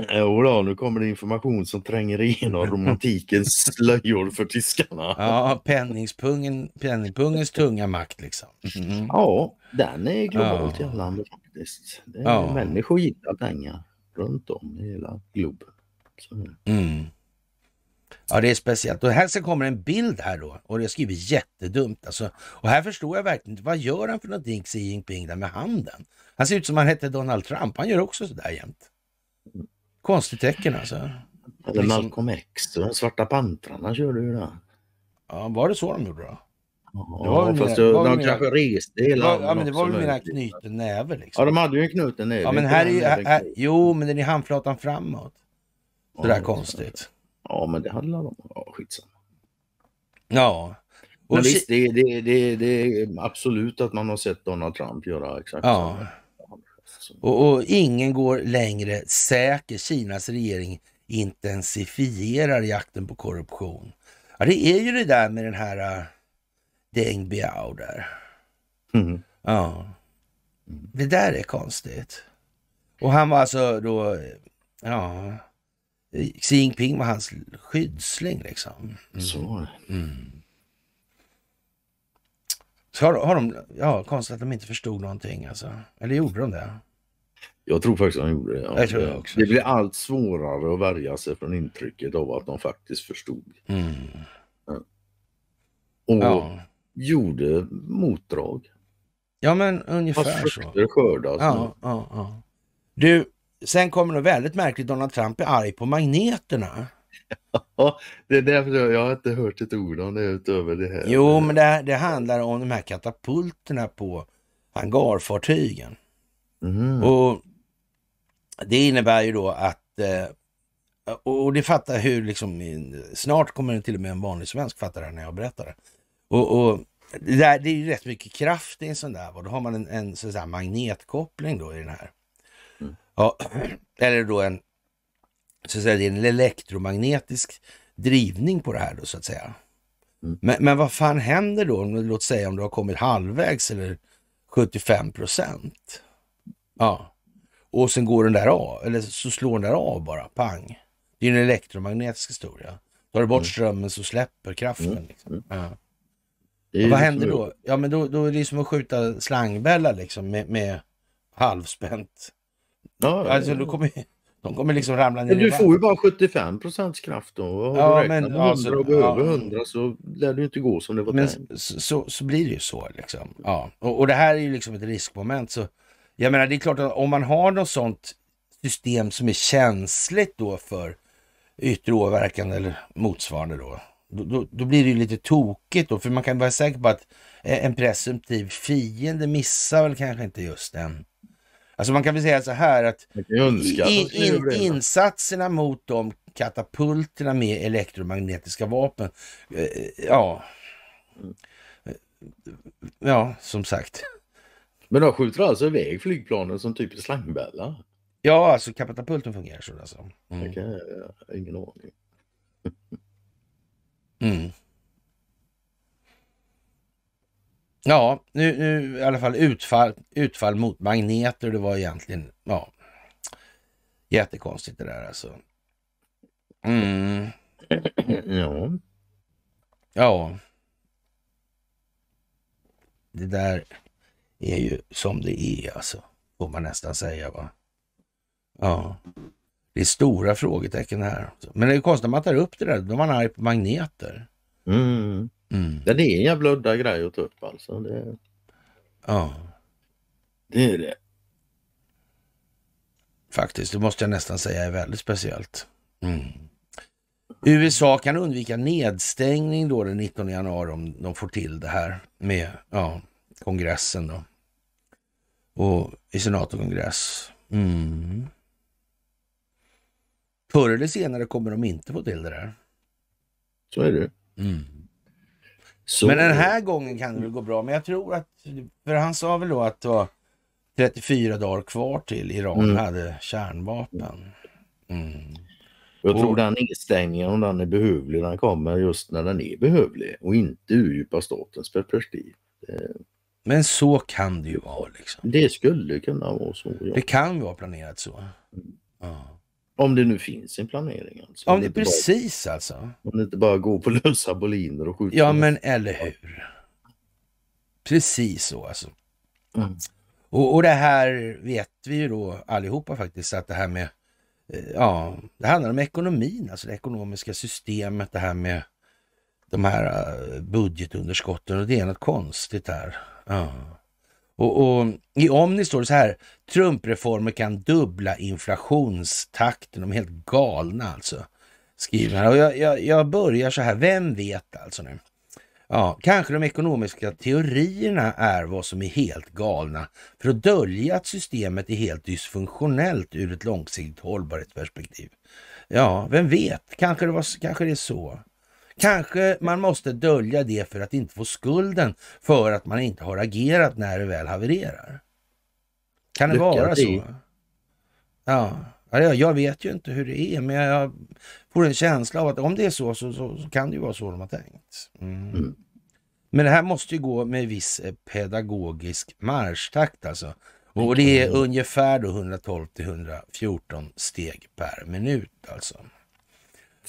<clears throat> Jo då, nu kommer det information som tränger igenom romantikens <laughs> slöjor för tyskarna. Ja, penningspungen, penningpungens tunga makt liksom. Mm. Ja, den är globalt ja. gällande faktiskt. Det är ja. Människor gillar pengar runt om i hela globen. Så. Mm. Ja, det är speciellt. Och här sen kommer en bild här då och det är skrivet jättedumt alltså. Och här förstår jag verkligen inte, vad gör han för någonting Xi Jinping där med handen? Han ser ut som han hette Donald Trump, han gör också sådär jämt. Konstigt tecken alltså. Eller liksom- Malcolm X de svarta pantrarna körde ju det. Ja, var det så de gjorde då? Ja, mina, fast de mina, kanske reste hela ja, ja, men det var väl mina knuten näver liksom. Ja, de hade ju en knuten näve. Ja, men här är ju... Jo, men den är handflatan framåt. Sådär ja, konstigt. Ja, men det handlar om... Ja, skitsamma. Ja. Och men visst, det, det, det, det är absolut att man har sett Donald Trump göra exakt ja. så. Och, och ingen går längre säker. Kinas regering intensifierar jakten på korruption. Ja, det är ju det där med den här uh, äh, Deng Biao där. Mm. Ja. Mm. Det där är konstigt. Och han var alltså då, ja, Xi Jinping var hans skyddsling liksom. Mm. Så mm. Så har, har de, ja, konstigt att de inte förstod någonting alltså. Eller gjorde de det? Jag tror faktiskt att de gjorde det. Ja. Jag tror jag också. Det blir allt svårare att värja sig från intrycket av att de faktiskt förstod. Mm. Ja. Och ja. gjorde motdrag. Ja men ungefär Fast så. Fast skördas ja, ja, ja. Du, Sen kommer något väldigt märkligt. Donald Trump är arg på magneterna. <laughs> Ja, det är därför jag, har inte hört ett ord om det utöver det här. Jo, men det, det handlar om de här katapulterna på hangarfartygen. Mm. Och Det innebär ju då att eh, och det fattar hur liksom, snart kommer det till och med en vanlig svensk fatta det här när jag berättar det. Och, och det, där, det är ju rätt mycket kraft i en sån där, och då har man en, en sån magnetkoppling då i den här. Ja, eller då en, så att säga, det är en elektromagnetisk drivning på det här då så att säga. Mm. Men, men vad fan händer då, låt säga om du har kommit halvvägs eller 75 procent? Ja, och sen går den där av, eller så slår den där av bara, pang. Det är en elektromagnetisk historia. Tar du bort mm. strömmen så släpper kraften. Mm. Liksom. Ja. vad händer då? Ja, men då, då är det som att skjuta slangbella liksom med, med halvspänt Ja, alltså, du kommer, de kommer liksom ramla ner. Men du får ju bara 75 procents kraft då. Har ja, du men, 100 alltså, och går över 100 så lär det ju inte gå som det var men, tänkt. Så, så blir det ju så liksom. Ja. Och, och, det här är ju liksom ett riskmoment. Så, jag menar, det är klart att om man har något sånt system som är känsligt då för yttre åverkan eller motsvarande då. Då, då, då blir det ju lite tokigt då, för man kan vara säker på att e- en presumtiv fiende missar väl kanske inte just den Alltså man kan väl säga så här att in, insatserna mot de katapulterna med elektromagnetiska vapen, eh, eh, ja, eh, ja som sagt. Men de skjuter alltså iväg flygplanen som typ slangbella? Ja, alltså katapulten fungerar så alltså. Mm. Okay, ingen aning. mm. Ja, nu, nu i alla fall utfall, utfall mot magneter. Det var egentligen, ja, jättekonstigt det där alltså. Mm. Ja. Ja. Det där är ju som det är alltså, får man nästan säga va. Ja. Det är stora frågetecken här. Alltså. Men det är konstigt att man tar upp det där. Då är man arg på magneter. Mm. Mm. Den är en jävla udda grej att ta upp alltså. Det... Ja. Det är det. Faktiskt, det måste jag nästan säga är väldigt speciellt. Mm. USA kan undvika nedstängning då den 19 januari om de får till det här med ja, kongressen då. Och i senat och kongress. Mm. Förr eller senare kommer de inte få till det där. Så är det. Mm. Så... Men den här gången kan det väl gå bra. Men jag tror att, för han sa väl då att det var 34 dagar kvar till Iran mm. hade kärnvapen. Mm. Jag tror och... den instängningen, om den är behövlig, den kommer just när den är behövlig och inte urdjupa statens perspektiv. Eh. Men så kan det ju vara. Liksom. Det skulle kunna vara så. Ja. Det kan vara planerat så. Mm. Ja. Om det nu finns en planering. Alltså. Om, det, det precis bara, alltså. Om det inte bara går på <laughs> lösa boliner och skjuter. Ja men eller hur. Precis så alltså. Mm. Och, och det här vet vi ju då allihopa faktiskt att det här med eh, ja, det handlar om ekonomin, alltså det ekonomiska systemet, det här med de här eh, budgetunderskotten och det är något konstigt här. Ja. Och, och I Omni står det så här, Trumpreformer kan dubbla inflationstakten. De är helt galna alltså, skriver han. Och jag, jag, jag börjar så här, vem vet alltså nu? Ja, kanske de ekonomiska teorierna är vad som är helt galna för att dölja att systemet är helt dysfunktionellt ur ett långsiktigt hållbarhetsperspektiv. Ja, vem vet? Kanske det, var, kanske det är så. Kanske man måste dölja det för att inte få skulden för att man inte har agerat när det väl havererar. Kan det Lycka vara till. så? Ja. jag vet ju inte hur det är, men jag får en känsla av att om det är så så, så, så kan det ju vara så de har tänkt. Mm. Mm. Men det här måste ju gå med viss eh, pedagogisk marschtakt alltså. Och det är ungefär då 112 till 114 steg per minut alltså.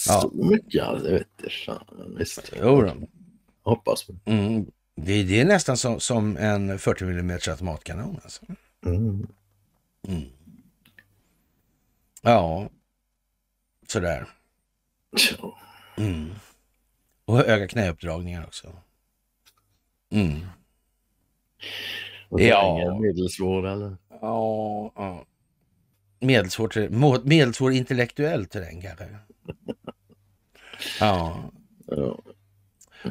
Ja. Så mycket alltså, vet du, fan, visst. Jo, då. Hoppas på mm. det. Det är nästan som, som en 40 mm automatkanon alltså. Mm. Mm. Ja, sådär. Mm. Och höga knäuppdragningar också. Mm. Och ja. Medelsvår eller? Ja, ja. Medelsvår, medelsvår intellektuell terräng kanske. Ja.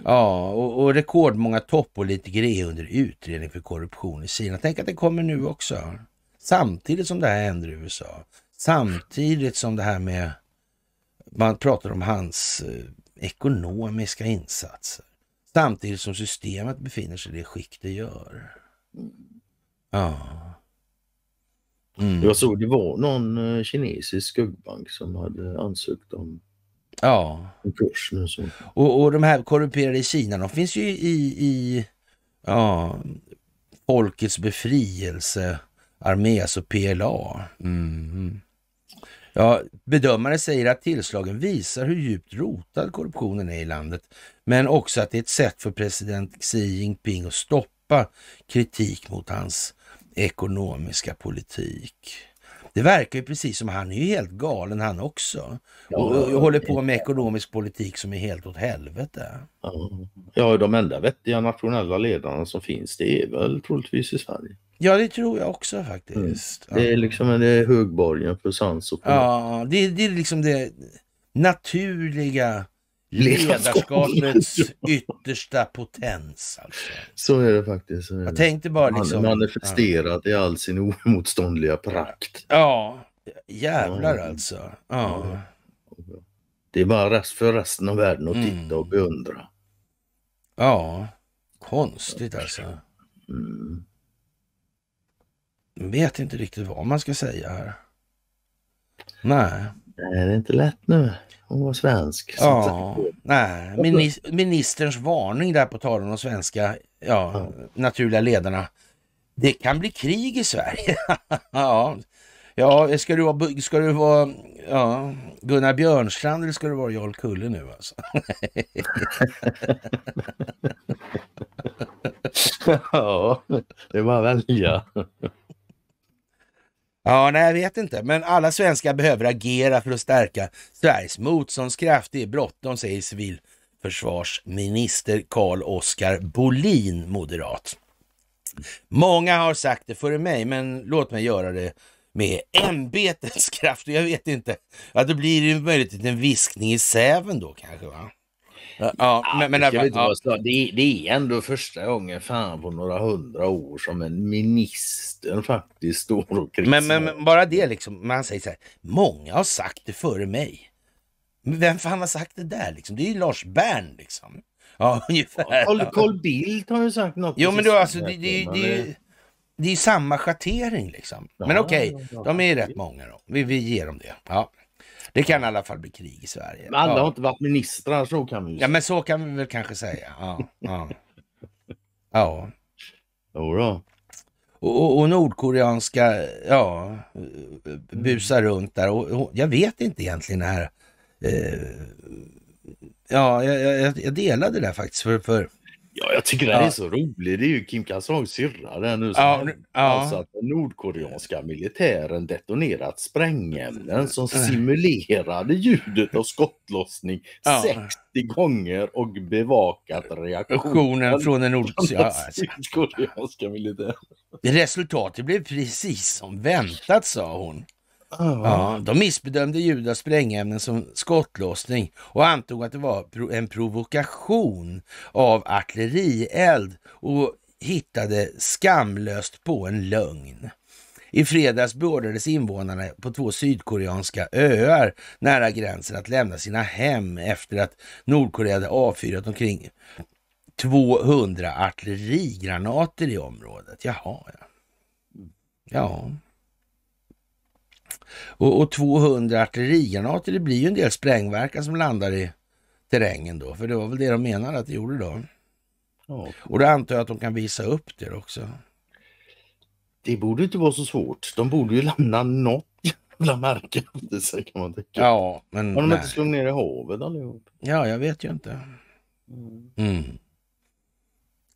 ja. och, och rekordmånga toppolitiker är under utredning för korruption i Kina. Tänk att det kommer nu också. Samtidigt som det här händer i USA. Samtidigt som det här med... Man pratar om hans eh, ekonomiska insatser. Samtidigt som systemet befinner sig i det skick det gör. Ja. Mm. Jag såg det var någon eh, kinesisk skuggbank som hade ansökt om Ja. Kursen så. Och, och de här korrumperade i Kina, de finns ju i, i ja, Folkets befrielse, armé, alltså PLA. Mm. Mm-hmm. Ja, bedömare säger att tillslagen visar hur djupt rotad korruptionen är i landet, men också att det är ett sätt för president Xi Jinping att stoppa kritik mot hans ekonomiska politik. Det verkar ju precis som han är ju helt galen han också. Ja, och, och, och håller på med ekonomisk politik som är helt åt helvete. Ja, de enda vettiga nationella ledarna som finns det är väl troligtvis i Sverige. Ja, det tror jag också faktiskt. Mm. Det är liksom en högborgen för sans och politik. Ja, det, det är liksom det naturliga ledarskapets yttersta potens. Alltså. Så är det faktiskt. Är det. Jag tänkte bara liksom... manifesterat ja. i all sin oemotståndliga prakt. Ja, jävlar ja. alltså. Ja. ja. Det är bara rest för resten av världen att mm. titta och beundra. Ja, konstigt alltså. Mm. Vet inte riktigt vad man ska säga här. Nej, det är inte lätt nu. Hon var svensk. Ja, nej, minis ministerns varning där på tal om de svenska ja, ja. naturliga ledarna. Det kan bli krig i Sverige. <laughs> ja. ja, ska du vara, ska du vara ja, Gunnar Björnstrand eller ska du vara Jarl Kulle nu alltså? <laughs> ja, det var välja. <laughs> Ja, nej, jag vet inte. Men alla svenskar behöver agera för att stärka Sveriges motståndskraft. Det är bråttom, säger civilförsvarsminister Carl-Oskar Bolin, moderat. Många har sagt det före mig, men låt mig göra det med ämbetets <laughs> kraft. Och jag vet inte, att det blir möjligt en viskning i säven då kanske. va? Ja, ja men, men, det, men, ja. det, det är ändå första gången fan på några hundra år som en minister faktiskt står och krisar. Men, men, men, bara det liksom, man säger så här, många har sagt det före mig. Men vem fan har sagt det där liksom? Det är ju Lars Bern liksom. Ja, <laughs> ungefär. Carl, Carl Bildt har ju sagt något. Jo, men då, alltså, det, det, det, eh, det är ju samma schattering liksom. Men okej, okay, de är ju rätt många då. Vi, vi ger dem det. Ja. Det kan i alla fall bli krig i Sverige. Men alla ja. har inte varit ministrar, så kan vi ju säga. Ja, men så kan vi väl kanske säga. Ja, ja. ja. Jodå. Och, och, och, nordkoreanska, ja, busar runt där. Och, och jag vet inte egentligen när... Eh, ja, jag, jag, jag delade det där faktiskt. för, för Ja, jag tycker den ja. är så rolig. Det är ju Kim kal syrra där nu. Som ja, ja. Alltså att den nordkoreanska militären detonerat sprängämnen som mm. simulerade ljudet av skottlossning ja. 60 gånger och bevakat reaktionen från den nordkoreanska militären. Resultatet blev precis som väntat, sa hon. Ja, de missbedömde Judas sprängämnen som skottlossning och antog att det var en provokation av artillerield och hittade skamlöst på en lögn. I fredags beordrades invånarna på två sydkoreanska öar nära gränsen att lämna sina hem efter att Nordkorea hade avfyrat omkring 200 artillerigranater i området. Jaha, ja. Ja och, och 200 artillerigranater. Det blir ju en del sprängverkan som landar i terrängen då, för det var väl det de menade att det gjorde då. Ja. Och då antar jag att de kan visa upp det också. Det borde inte vara så svårt. De borde ju lämna något jävla märke efter sig kan man tycka. Ja, men... Om de nej. inte slog ner i havet allihop. Ja, jag vet ju inte. Mm. mm.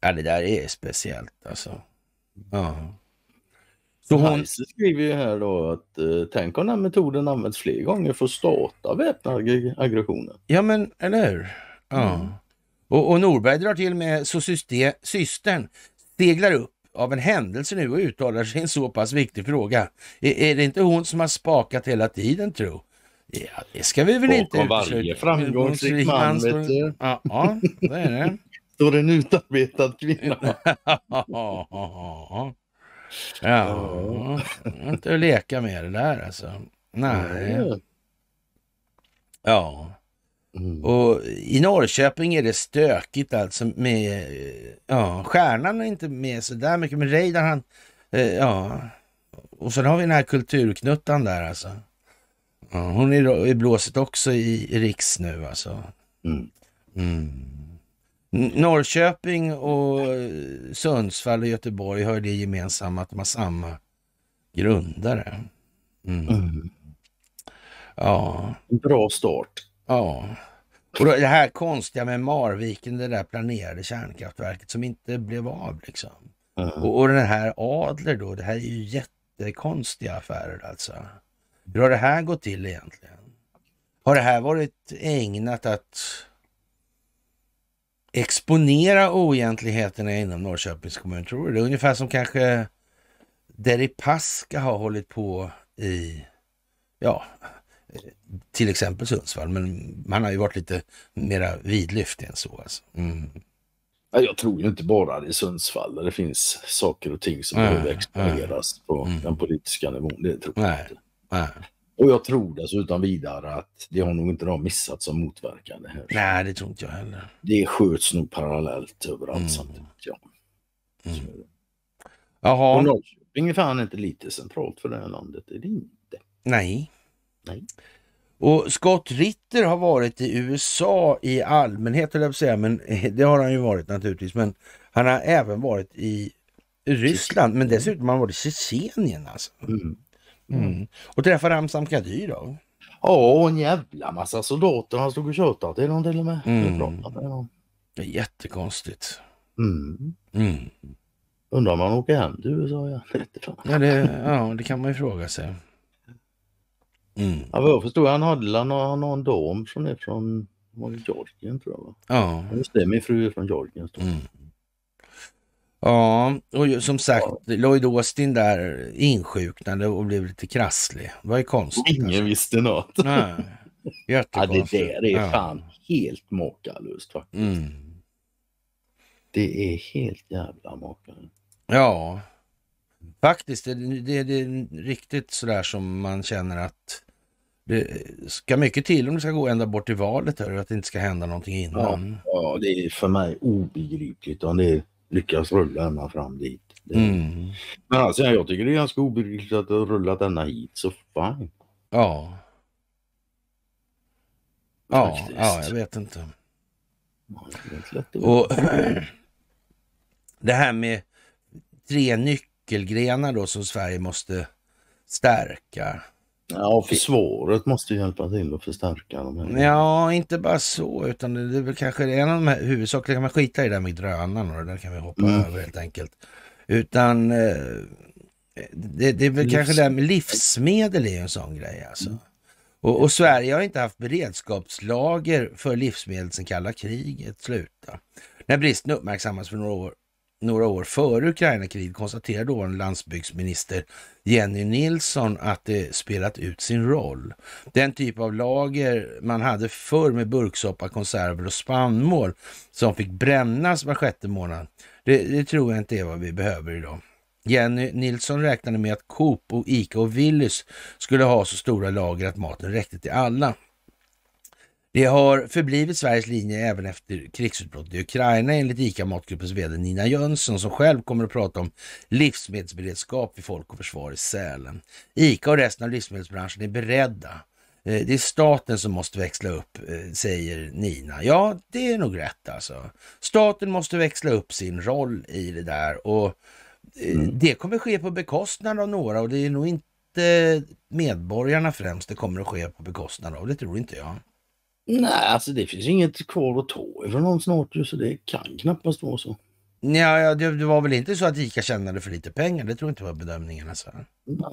Ja, det där är speciellt alltså. Ja. Så hon... Heise skriver ju här då att eh, tänk om den metoden används fler gånger för att starta väpnade aggressioner. Ja men eller hur? Ja. Mm. Och, och, Norberg drar till med så syste, systern steglar upp av en händelse nu och uttalar sig i en så pass viktig fråga. E, är, det inte hon som har spakat hela tiden tro? Ja, det ska vi väl Bakom inte utesluta. varje framgångsrik man, vet du. Ja, ja, det är det. <laughs> Står en utarbetad kvinna. <laughs> Ja, oh. inte att leka med det där alltså. Nej. Ja. Mm. Och i Norrköping är det stökigt alltså med, ja, Stjärnan är inte med så där mycket, men Reidar han, eh, ja. Och sen har vi den här kulturknuttan där alltså. Ja, hon är i blåset också i, i Riks nu alltså. Mm. mm. Norrköping och eh, Sundsvall och Göteborg har det gemensamma att de har samma grundare. Mm. Mm. Ja. Bra start. Ja. Och då, det här konstiga med Marviken, det där planerade kärnkraftverket som inte blev av. Liksom. Mm. Och, och den här Adler då, det här är ju jättekonstiga affärer alltså. Hur har det här gått till egentligen? Har det här varit ägnat att exponera oegentligheterna inom Norrköpings kommun, tror du? Det är ungefär som kanske Deripaska har hållit på i, ja, till exempel Sundsvall, men man har ju varit lite mera vidlyftig än så. Alltså. Mm. Jag tror ju inte bara i Sundsvall där det finns saker och ting som behöver exponeras på mm. den politiska nivån. Det tror jag nej, inte. Nej. Och jag tror dessutom vidare att det har nog inte de missat som motverkar det här. Nej, det tror inte jag heller. Det sköts nog parallellt överallt mm. samtidigt. Ja. Mm. Jaha. Och Norrköping är fan inte lite centralt för det här landet, är det inte. Nej. Nej. Och Scott Ritter har varit i USA i allmänhet, eller jag säga, men <laughs> det har han ju varit naturligtvis. Men han har även varit i Ryssland, men dessutom har han varit i Tjetjenien alltså. Mm. Mm. mm. Och träffade Ramzan Kadir då? Ja, och en jävla massa soldater han stod och tjötade till honom till och med. Mm. Det är jättekonstigt. Mm. Mm. Undrar om han åker hem till USA igen? <laughs> ja, det, ja, det kan man ju fråga sig. Mm. Ja, jag förstod han hade han har, han en dam som är från Georgien tror jag. Va? Ja. Just det, min fru är från Georgien. Mm. Ja, och som sagt, Lloyd Austin där insjuknade och blev lite krasslig. Det var ju konstigt. Ingen alltså. visste något. Nej. Ja, det där är ja. fan helt makalöst faktiskt. Mm. Det är helt jävla makalöst. Ja, faktiskt. Det, det, det är riktigt sådär som man känner att det ska mycket till om det ska gå ända bort till valet här, att det inte ska hända någonting innan. Ja, ja det är för mig obegripligt. Om det är lyckas rulla ända fram dit. Mm. Men alltså jag tycker det är ganska obegripligt att det har rullat ända hit så fine. Ja. Ja, ja jag vet inte. Och <clears throat> det här med tre nyckelgrenar då som Sverige måste stärka. Ja, försvaret måste ju hjälpa till att förstärka de här. Ja, inte bara så, utan det är väl kanske en av de här huvudsakliga, kan man skita i det där med drönaren och det där kan vi hoppa mm. över helt enkelt. Utan eh, det, det är väl Livs... kanske det här med livsmedel är ju en sån grej alltså. Mm. Och, och, Sverige har inte haft beredskapslager för livsmedel sedan kalla kriget slutade. När bristen uppmärksammas för några år några år före Ukrainakriget konstaterade dåvarande landsbygdsminister Jenny Nilsson att det spelat ut sin roll. Den typ av lager man hade förr med burksoppa, konserver och spannmål som fick brännas var sjätte månad, det, det tror jag inte är vad vi behöver idag. Jenny Nilsson räknade med att Coop och Ica och Willys skulle ha så stora lager att maten räckte till alla. Det har förblivit Sveriges linje även efter krigsutbrottet i Ukraina enligt ICA Matgruppens vd Nina Jönsson som själv kommer att prata om livsmedelsberedskap vid Folk och Försvar i Sälen. ICA och resten av livsmedelsbranschen är beredda. Eh, det är staten som måste växla upp, eh, säger Nina. Ja, det är nog rätt alltså. Staten måste växla upp sin roll i det där och eh, mm. det kommer ske på bekostnad av några och det är nog inte medborgarna främst det kommer att ske på bekostnad av. Det tror inte jag. Nej, alltså det finns inget kvar att ta ifrån någon snart ju, så det kan knappast vara så. Ja, ja det, det, var väl inte så att ICA tjänade för lite pengar? Det tror jag inte var bedömningen alltså. Nej.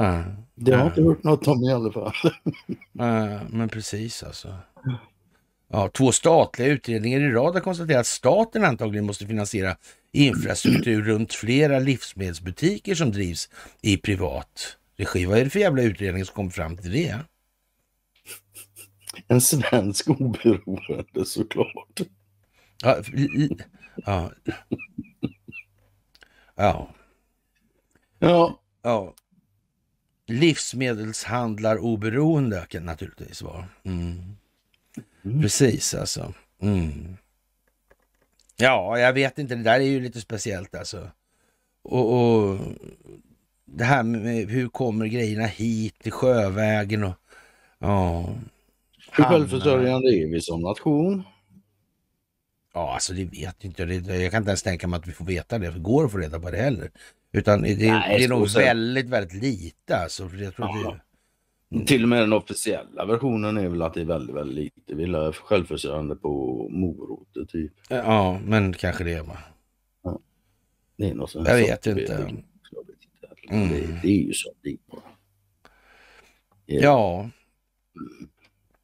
Ah, det har ah. inte hört något om i alla fall. ah, <laughs> men precis alltså. Ja, två statliga utredningar i rad har konstaterat att staten antagligen måste finansiera infrastruktur runt flera livsmedelsbutiker som drivs i privat regi. Vad är det för jävla utredning som kom fram till det? en svensk oberoende såklart. Ja, i, ja. ja. ja. ja. Livsmedelshandlar oberoende kan naturligtvis vara. Mm. Mm. Precis alltså. Mm. Ja, jag vet inte. Det där är ju lite speciellt alltså. Och, och det här med hur kommer grejerna hit i sjövägen och ja. Hur självförsörjande eh, är vi som nation? Ja, alltså det vet inte jag. Jag kan inte ens tänka mig att vi får veta det. För går att få reda på det heller. Utan det, Nej, det är nog väldigt, väldigt lite alltså. För jag tror ja. det... Mm. Till och med den officiella versionen är väl att det är väldigt, väldigt lite. Vi är självförsörjande på morötter typ. Ja, men kanske det va. Ja. Det är något sånt. Jag vet inte. Det, mm. det, det är ju så. Det är bara. Ja. ja. Mm.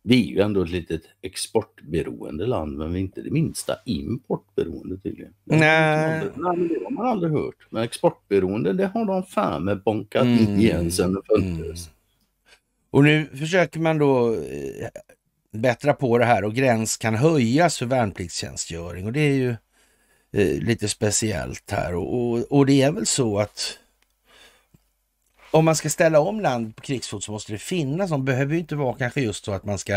Vi är ju ändå ett litet exportberoende land, men vi är inte det minsta importberoende tydligen. Nej. nej, men det har man aldrig hört. Men exportberoende, det har de fan med bonkat mm. in igen sen det föddes. Mm. Och nu försöker man då eh, bättra på det här och gräns kan höjas för värnpliktstjänstgöring och det är ju eh, lite speciellt här och, och, och det är väl så att om man ska ställa om land på krigsfot så måste det finnas någon. behöver ju inte vara kanske just så att man ska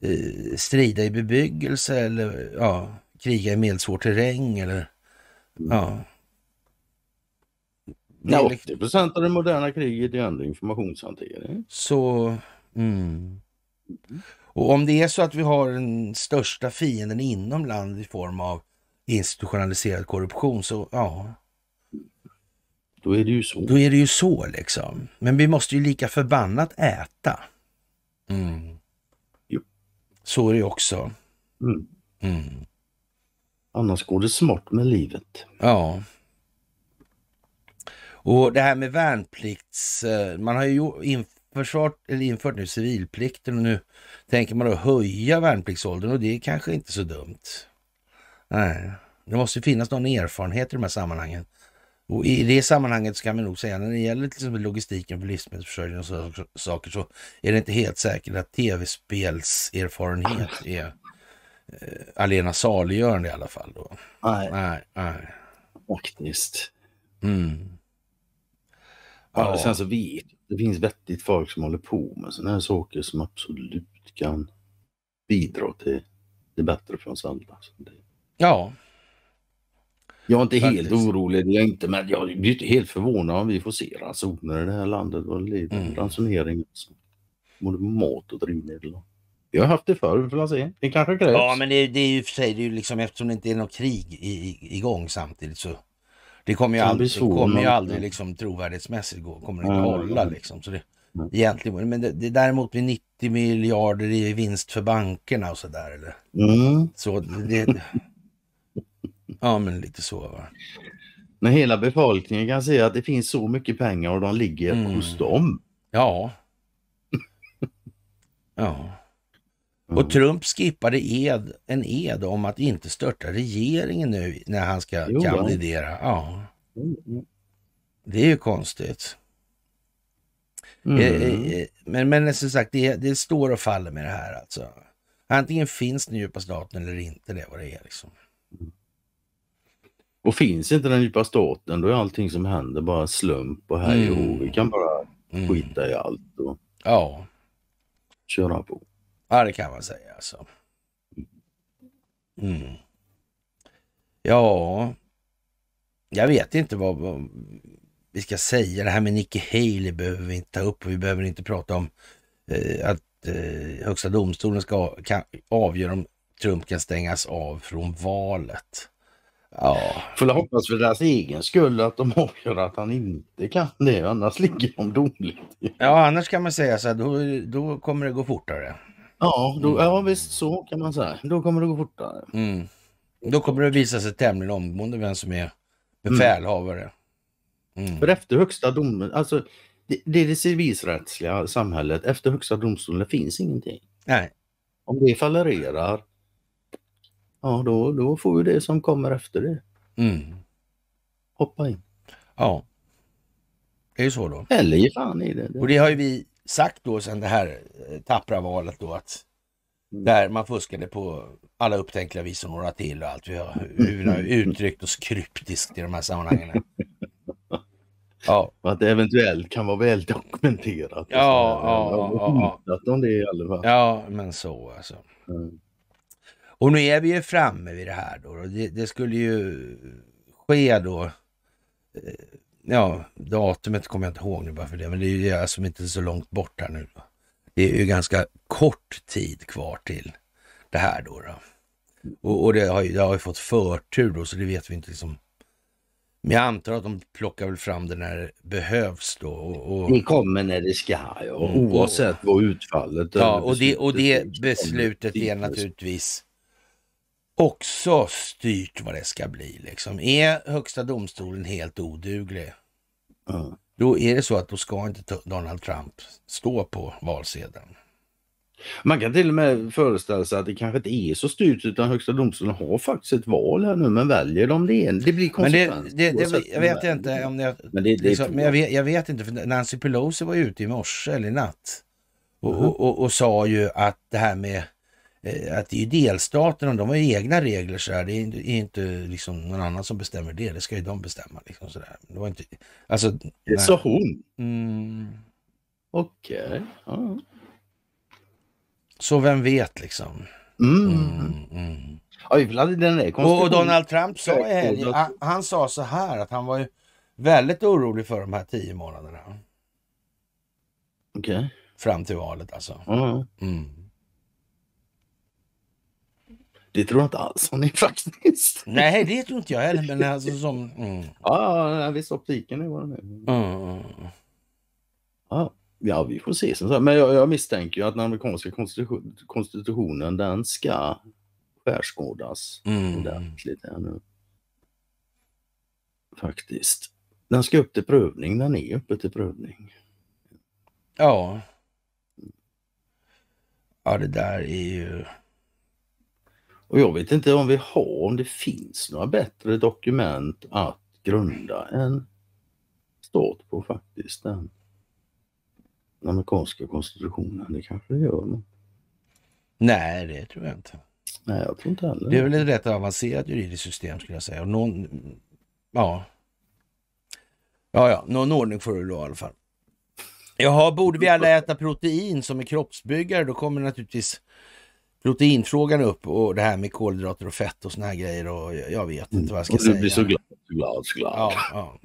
eh, strida i bebyggelse eller ja, kriga i medelsvår terräng eller ja. 80 procent av det moderna kriget är ändå informationshantering. Så... Mm. Och om det är så att vi har den största fienden inom landet i form av institutionaliserad korruption så ja, då är det ju så. Då är det ju så liksom. Men vi måste ju lika förbannat äta. Mm. Jo. Så är det också. Mm. Mm. Annars går det smart med livet. Ja. Och det här med värnplikts... Eh, man har ju infört, eller infört nu civilplikten och nu tänker man då höja värnpliktsåldern och det är kanske inte så dumt. Nej, det måste finnas någon erfarenhet i de här sammanhangen och I det sammanhanget ska man nog säga, när det gäller till exempel logistiken för livsmedelsförsörjning och sådana saker, så är det inte helt säkert att tv-spelserfarenhet är eh, allena saliggörande i alla fall. Då. Nej. nej, nej. Faktiskt. Mm. Ja. Sen så vet det finns vettigt folk som håller på med sådana här saker som absolut kan bidra till det bättre för oss alla. Ja, jag är inte Faktiskt. helt orolig, det är inte, men jag blir inte helt förvånad om vi får se ransoner i det här landet. Vad lider mm. ransonering. Alltså. Både mat och drivmedel. Vi har haft det förr, vi får se. Det kanske krävs. Ja, men det, det är ju för sig, det är ju liksom, eftersom det inte är något krig i, i, igång samtidigt så det kommer ju aldrig, svår, kommer ju aldrig liksom, trovärdighetsmässigt gå, kommer det inte hålla liksom. Så det, egentligen, men det, det däremot blir 90 miljarder i vinst för bankerna och sådär Mm. Så det, Ja, men lite så. Va? När hela befolkningen kan se att det finns så mycket pengar och de ligger mm. hos dem. Ja. ja. Och mm. Trump skippade ed, en ed om att inte störta regeringen nu när han ska jo, kandidera. Ja. Mm, mm. Det är ju konstigt. Mm. Eh, eh, eh, men, men som sagt, det, det, står och faller med det här alltså. Antingen finns den djupa staten eller inte, det var det är liksom. Och finns inte den djupa staten då är allting som händer bara slump och hej och mm. Vi kan bara mm. skita i allt och ja. köra på. Ja det kan man säga alltså. Mm. Ja, jag vet inte vad, vad, vi ska säga. Det här med Nikki Haley behöver vi inte ta upp och vi behöver inte prata om eh, att eh, Högsta domstolen ska kan, avgöra om Trump kan stängas av från valet. Ja. Får hoppas för deras egen skull att de avgör att han inte kan det, annars ligger de dåligt. Ja, annars kan man säga så här, då, då kommer det gå fortare. Ja, då, mm. ja, visst så kan man säga. Då kommer det gå fortare. Mm. Då kommer det visa sig tämligen omgående vem som är befälhavare. Mm. För efter högsta domen, alltså det, det är det civilrättsliga samhället, efter högsta domstolen finns ingenting. Nej. Om det fallerar ja då, då får vi det som kommer efter det. Mm. Hoppa in. Ja. Det är ju så då. Eller ge fan i det, Och det har ju vi sagt då sen det här eh, tappra valet då att mm. där man fuskade på alla upptänkliga vis och några till och allt. Vi har, vi har uttryckt oss kryptiskt i de här sammanhangen. <laughs> Ja. Och att det eventuellt kan vara väl dokumenterat. Ja, ja, ja, ja. om det i alla fall. Ja, men så alltså. Mm. Och nu är vi ju framme vid det här då. Det, det, skulle ju ske då, eh, ja datumet kommer jag inte ihåg nu bara för det, men det är ju alltså inte så långt bort här nu. Då. Det är ju ganska kort tid kvar till det här då. då. Och, och, det, har ju, det har fått förtur då, så det vet vi inte liksom. Men jag antar att de plockar väl fram det när det behövs då. Och, och... Det kommer när det ska, ja. Mm. oavsett vad utfallet ja, och det, och det beslutet är naturligtvis också styrt vad det ska bli. Liksom. Är högsta domstolen helt oduglig, mm. då är det så att då ska inte Donald Trump stå på valsedeln. Man kan till och med föreställa sig att det kanske inte är så styrt utan Högsta domstolen har faktiskt ett val här nu men väljer de det? Det blir konsekvens. det, det, det, jag vet inte om det... Men, det, liksom, men jag, vet, jag, vet, inte för Nancy Pelosi var ute i morse eller i natt och, mm. och, och, och sa ju att det här med Eh, att det är ju delstaterna, de har ju egna regler så här. Det är inte liksom någon annan som bestämmer det, det ska ju de bestämma. Liksom, så där. Det var inte, alltså, det sa hon. Mm. Okej. Okay. Ja. Så vem vet liksom. Mm. Mm, mm. ja, den och Donald Trump sa helgen, han, han sa så här att han var ju väldigt orolig för de här tio månaderna. Okej. Okay. Fram till valet alltså. Mm. Det tror jag inte alls hon är <laughs> faktiskt. Nej, det tror inte jag heller. Men alltså som... Mm. Ja, ja, visst optiken är vad den är. Mm. mm. Ja, ja, vi får se. Men jag, jag misstänker ju att den amerikanska konstitution, konstitutionen den ska skärskådas mm. ordentligt här nu. Faktiskt. Den ska upp till prövning. Den är uppe till prövning. Ja. Ja, det där är ju... Och jag vet inte om vi har, om det finns några bättre dokument att grunda en stat på faktiskt den amerikanska konstitutionen. Det kanske det gör. Men... Nej, det tror jag inte. Nej, jag tror inte heller. Det är väl ett rätt avancerat juridiskt system skulle jag säga. Och någon, ja. Ja, ja, någon ordning får du då i alla fall. Jaha, borde vi alla äta protein som är kroppsbyggare då kommer naturligtvis proteinfrågan upp och det här med kolhydrater och fett och såna här grejer och jag vet inte vad jag ska säga. Du blir så glad, så glad, så glad. Ja, ja.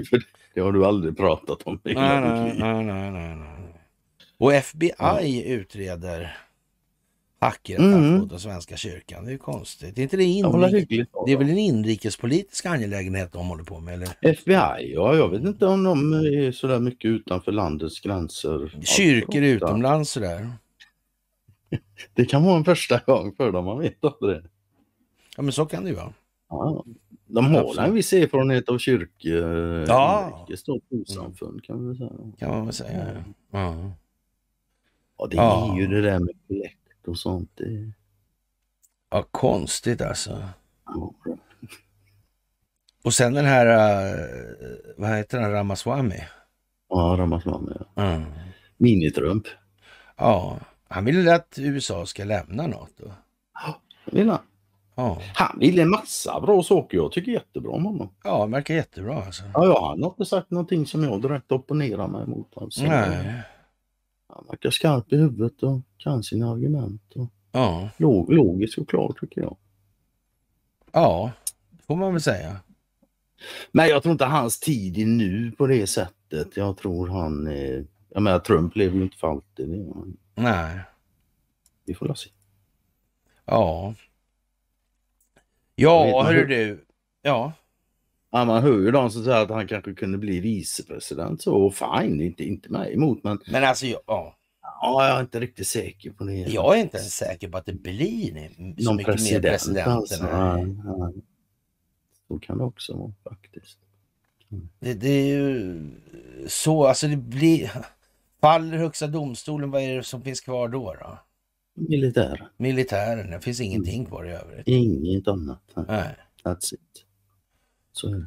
<laughs> det har du aldrig pratat om i nej, nej, nej, nej, nej, nej. Och FBI ja. utreder hackrättat mm. mot den svenska kyrkan. Det är ju konstigt. Är inte det, inrik... det är väl en inrikespolitisk angelägenhet de håller på med? Eller? FBI? Ja, jag vet inte om de är sådär mycket utanför landets gränser. Kyrkor utomlands sådär? Det kan vara en första gång för dem, man vet aldrig. Ja, men så kan det ju vara. Ja, de har en viss erfarenhet av kyrka, eh, ja. trossamfund kan vi säga. Kan man väl säga, ja. ja. det ja. är ju det där med kollekt och sånt. Det... Ja, konstigt alltså. Ja. Och sen den här, eh, vad heter den, Ramaswami? Ja, Ramaswami Ja. Mm. Minitrump. Ja. Han vill att USA ska lämna NATO. Ja, vill han. Ja. Han vill en massa bra saker. Jag tycker jättebra om honom. Ja, han verkar jättebra alltså. Ja, ja han har inte sagt någonting som jag direkt opponerar mig mot. Alltså. Nej. Han verkar skarp i huvudet och kan sina argument. Och ja. Log logisk och klar tycker jag. Ja, det får man väl säga. Men jag tror inte hans tid är nu på det sättet. Jag tror han... är... jag menar Trump lever ju inte för alltid. Nej. Vi får se. Ja. Ja, hörru du. Ja. Ja, man hör ju de som säger att han kanske kunde bli vicepresident så fine, inte, inte mig emot men... Men alltså ja. ja. jag är inte riktigt säker på det. Jag är inte ens säker på att det blir så Någon mycket president, mer president. Alltså, nej, nej. Så kan det också vara faktiskt. Mm. Det, det, är ju så, alltså det blir... Faller Högsta domstolen, vad är det som finns kvar då? då? Militär. Militären, det finns ingenting mm. kvar i övrigt. Inget annat. Nej. That's it. Så är det.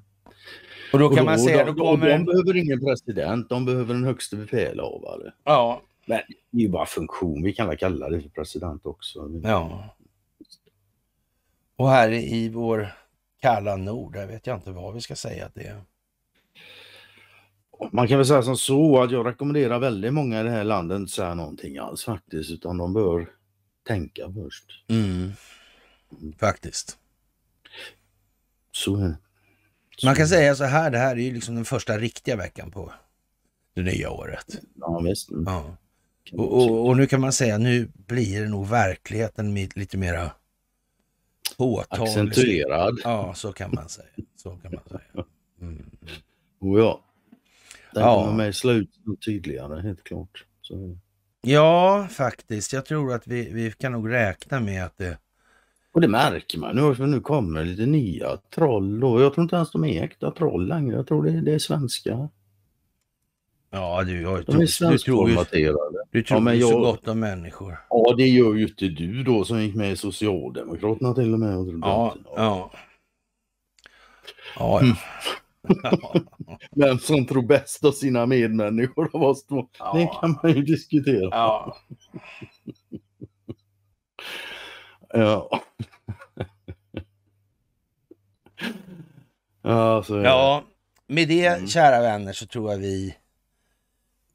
Och då kan och då, man säga... Då, då kommer... De behöver ingen president, de behöver en högste befälhavare. Ja. Men det är ju bara funktion, vi kan väl kalla det för president också. Ja. Och här i vår kalla nord, där vet jag inte vad vi ska säga att det är. Man kan väl säga som så att jag rekommenderar väldigt många i det här landet att säga någonting alls faktiskt, utan de bör tänka först. Mm. Faktiskt. Så Så. Man kan säga så här, det här är ju liksom den första riktiga veckan på det nya året. Ja, visst. Ja. Och, och, och, nu kan man säga, nu blir det nog verkligheten lite mera påtaglig. Accentuerad. Ja, så kan man säga. Så kan man säga. <laughs> Mm. Oh ja. Den ja. kommer med i slutet tydligare, helt klart. Så. Ja, faktiskt. Jag tror att vi, vi kan nog räkna med att det... Och det märker man. Nu, nu kommer lite nya troll. Och jag tror inte ens de är äkta troll längre. Jag tror det, det är svenska. Ja, du, jag, de tror, du tror ju, du tror ja, men jag, så gott om människor. Ja, det gör ju inte du då som gick med i Socialdemokraterna till och med. Och ja, ja. ja. ja. Mm. <laughs> Vem som tror bäst av sina medmänniskor av oss två. Ja. Det kan man ju diskutera. Ja. ja. Ja, så ja, med det mm. kära vänner så tror jag vi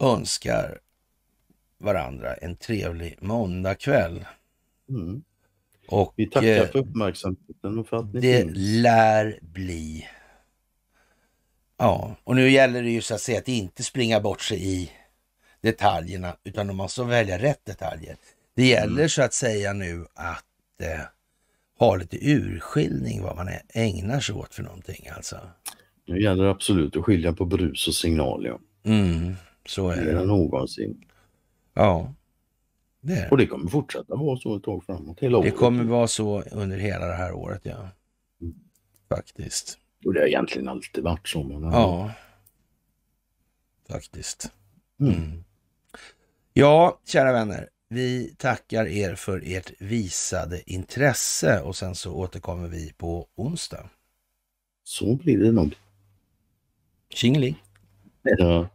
önskar varandra en trevlig måndagkväll. Mm. Och, vi tackar eh, för uppmärksamheten och för att ni Det finns. lär bli Ja, och nu gäller det ju så att säga att inte springa bort sig i detaljerna, utan man måste välja rätt detaljer. Det mm. gäller mm. så att säga nu att eh, ha lite urskiljning vad man ägnar sig åt för någonting alltså. Nu gäller det absolut att skilja på brus och signal ja. Mm, så är det. Mer än någonsin. Ja. Det Och det kommer fortsätta vara så ett tag framåt. Hela det året. kommer vara så under hela det här året ja. Mm. Faktiskt. Och det har egentligen alltid varit så. Men... Ja, faktiskt. Mm. Ja, kära vänner. Vi tackar er för ert visade intresse och sen så återkommer vi på onsdag. Så blir det nog. Tjingeling! Hej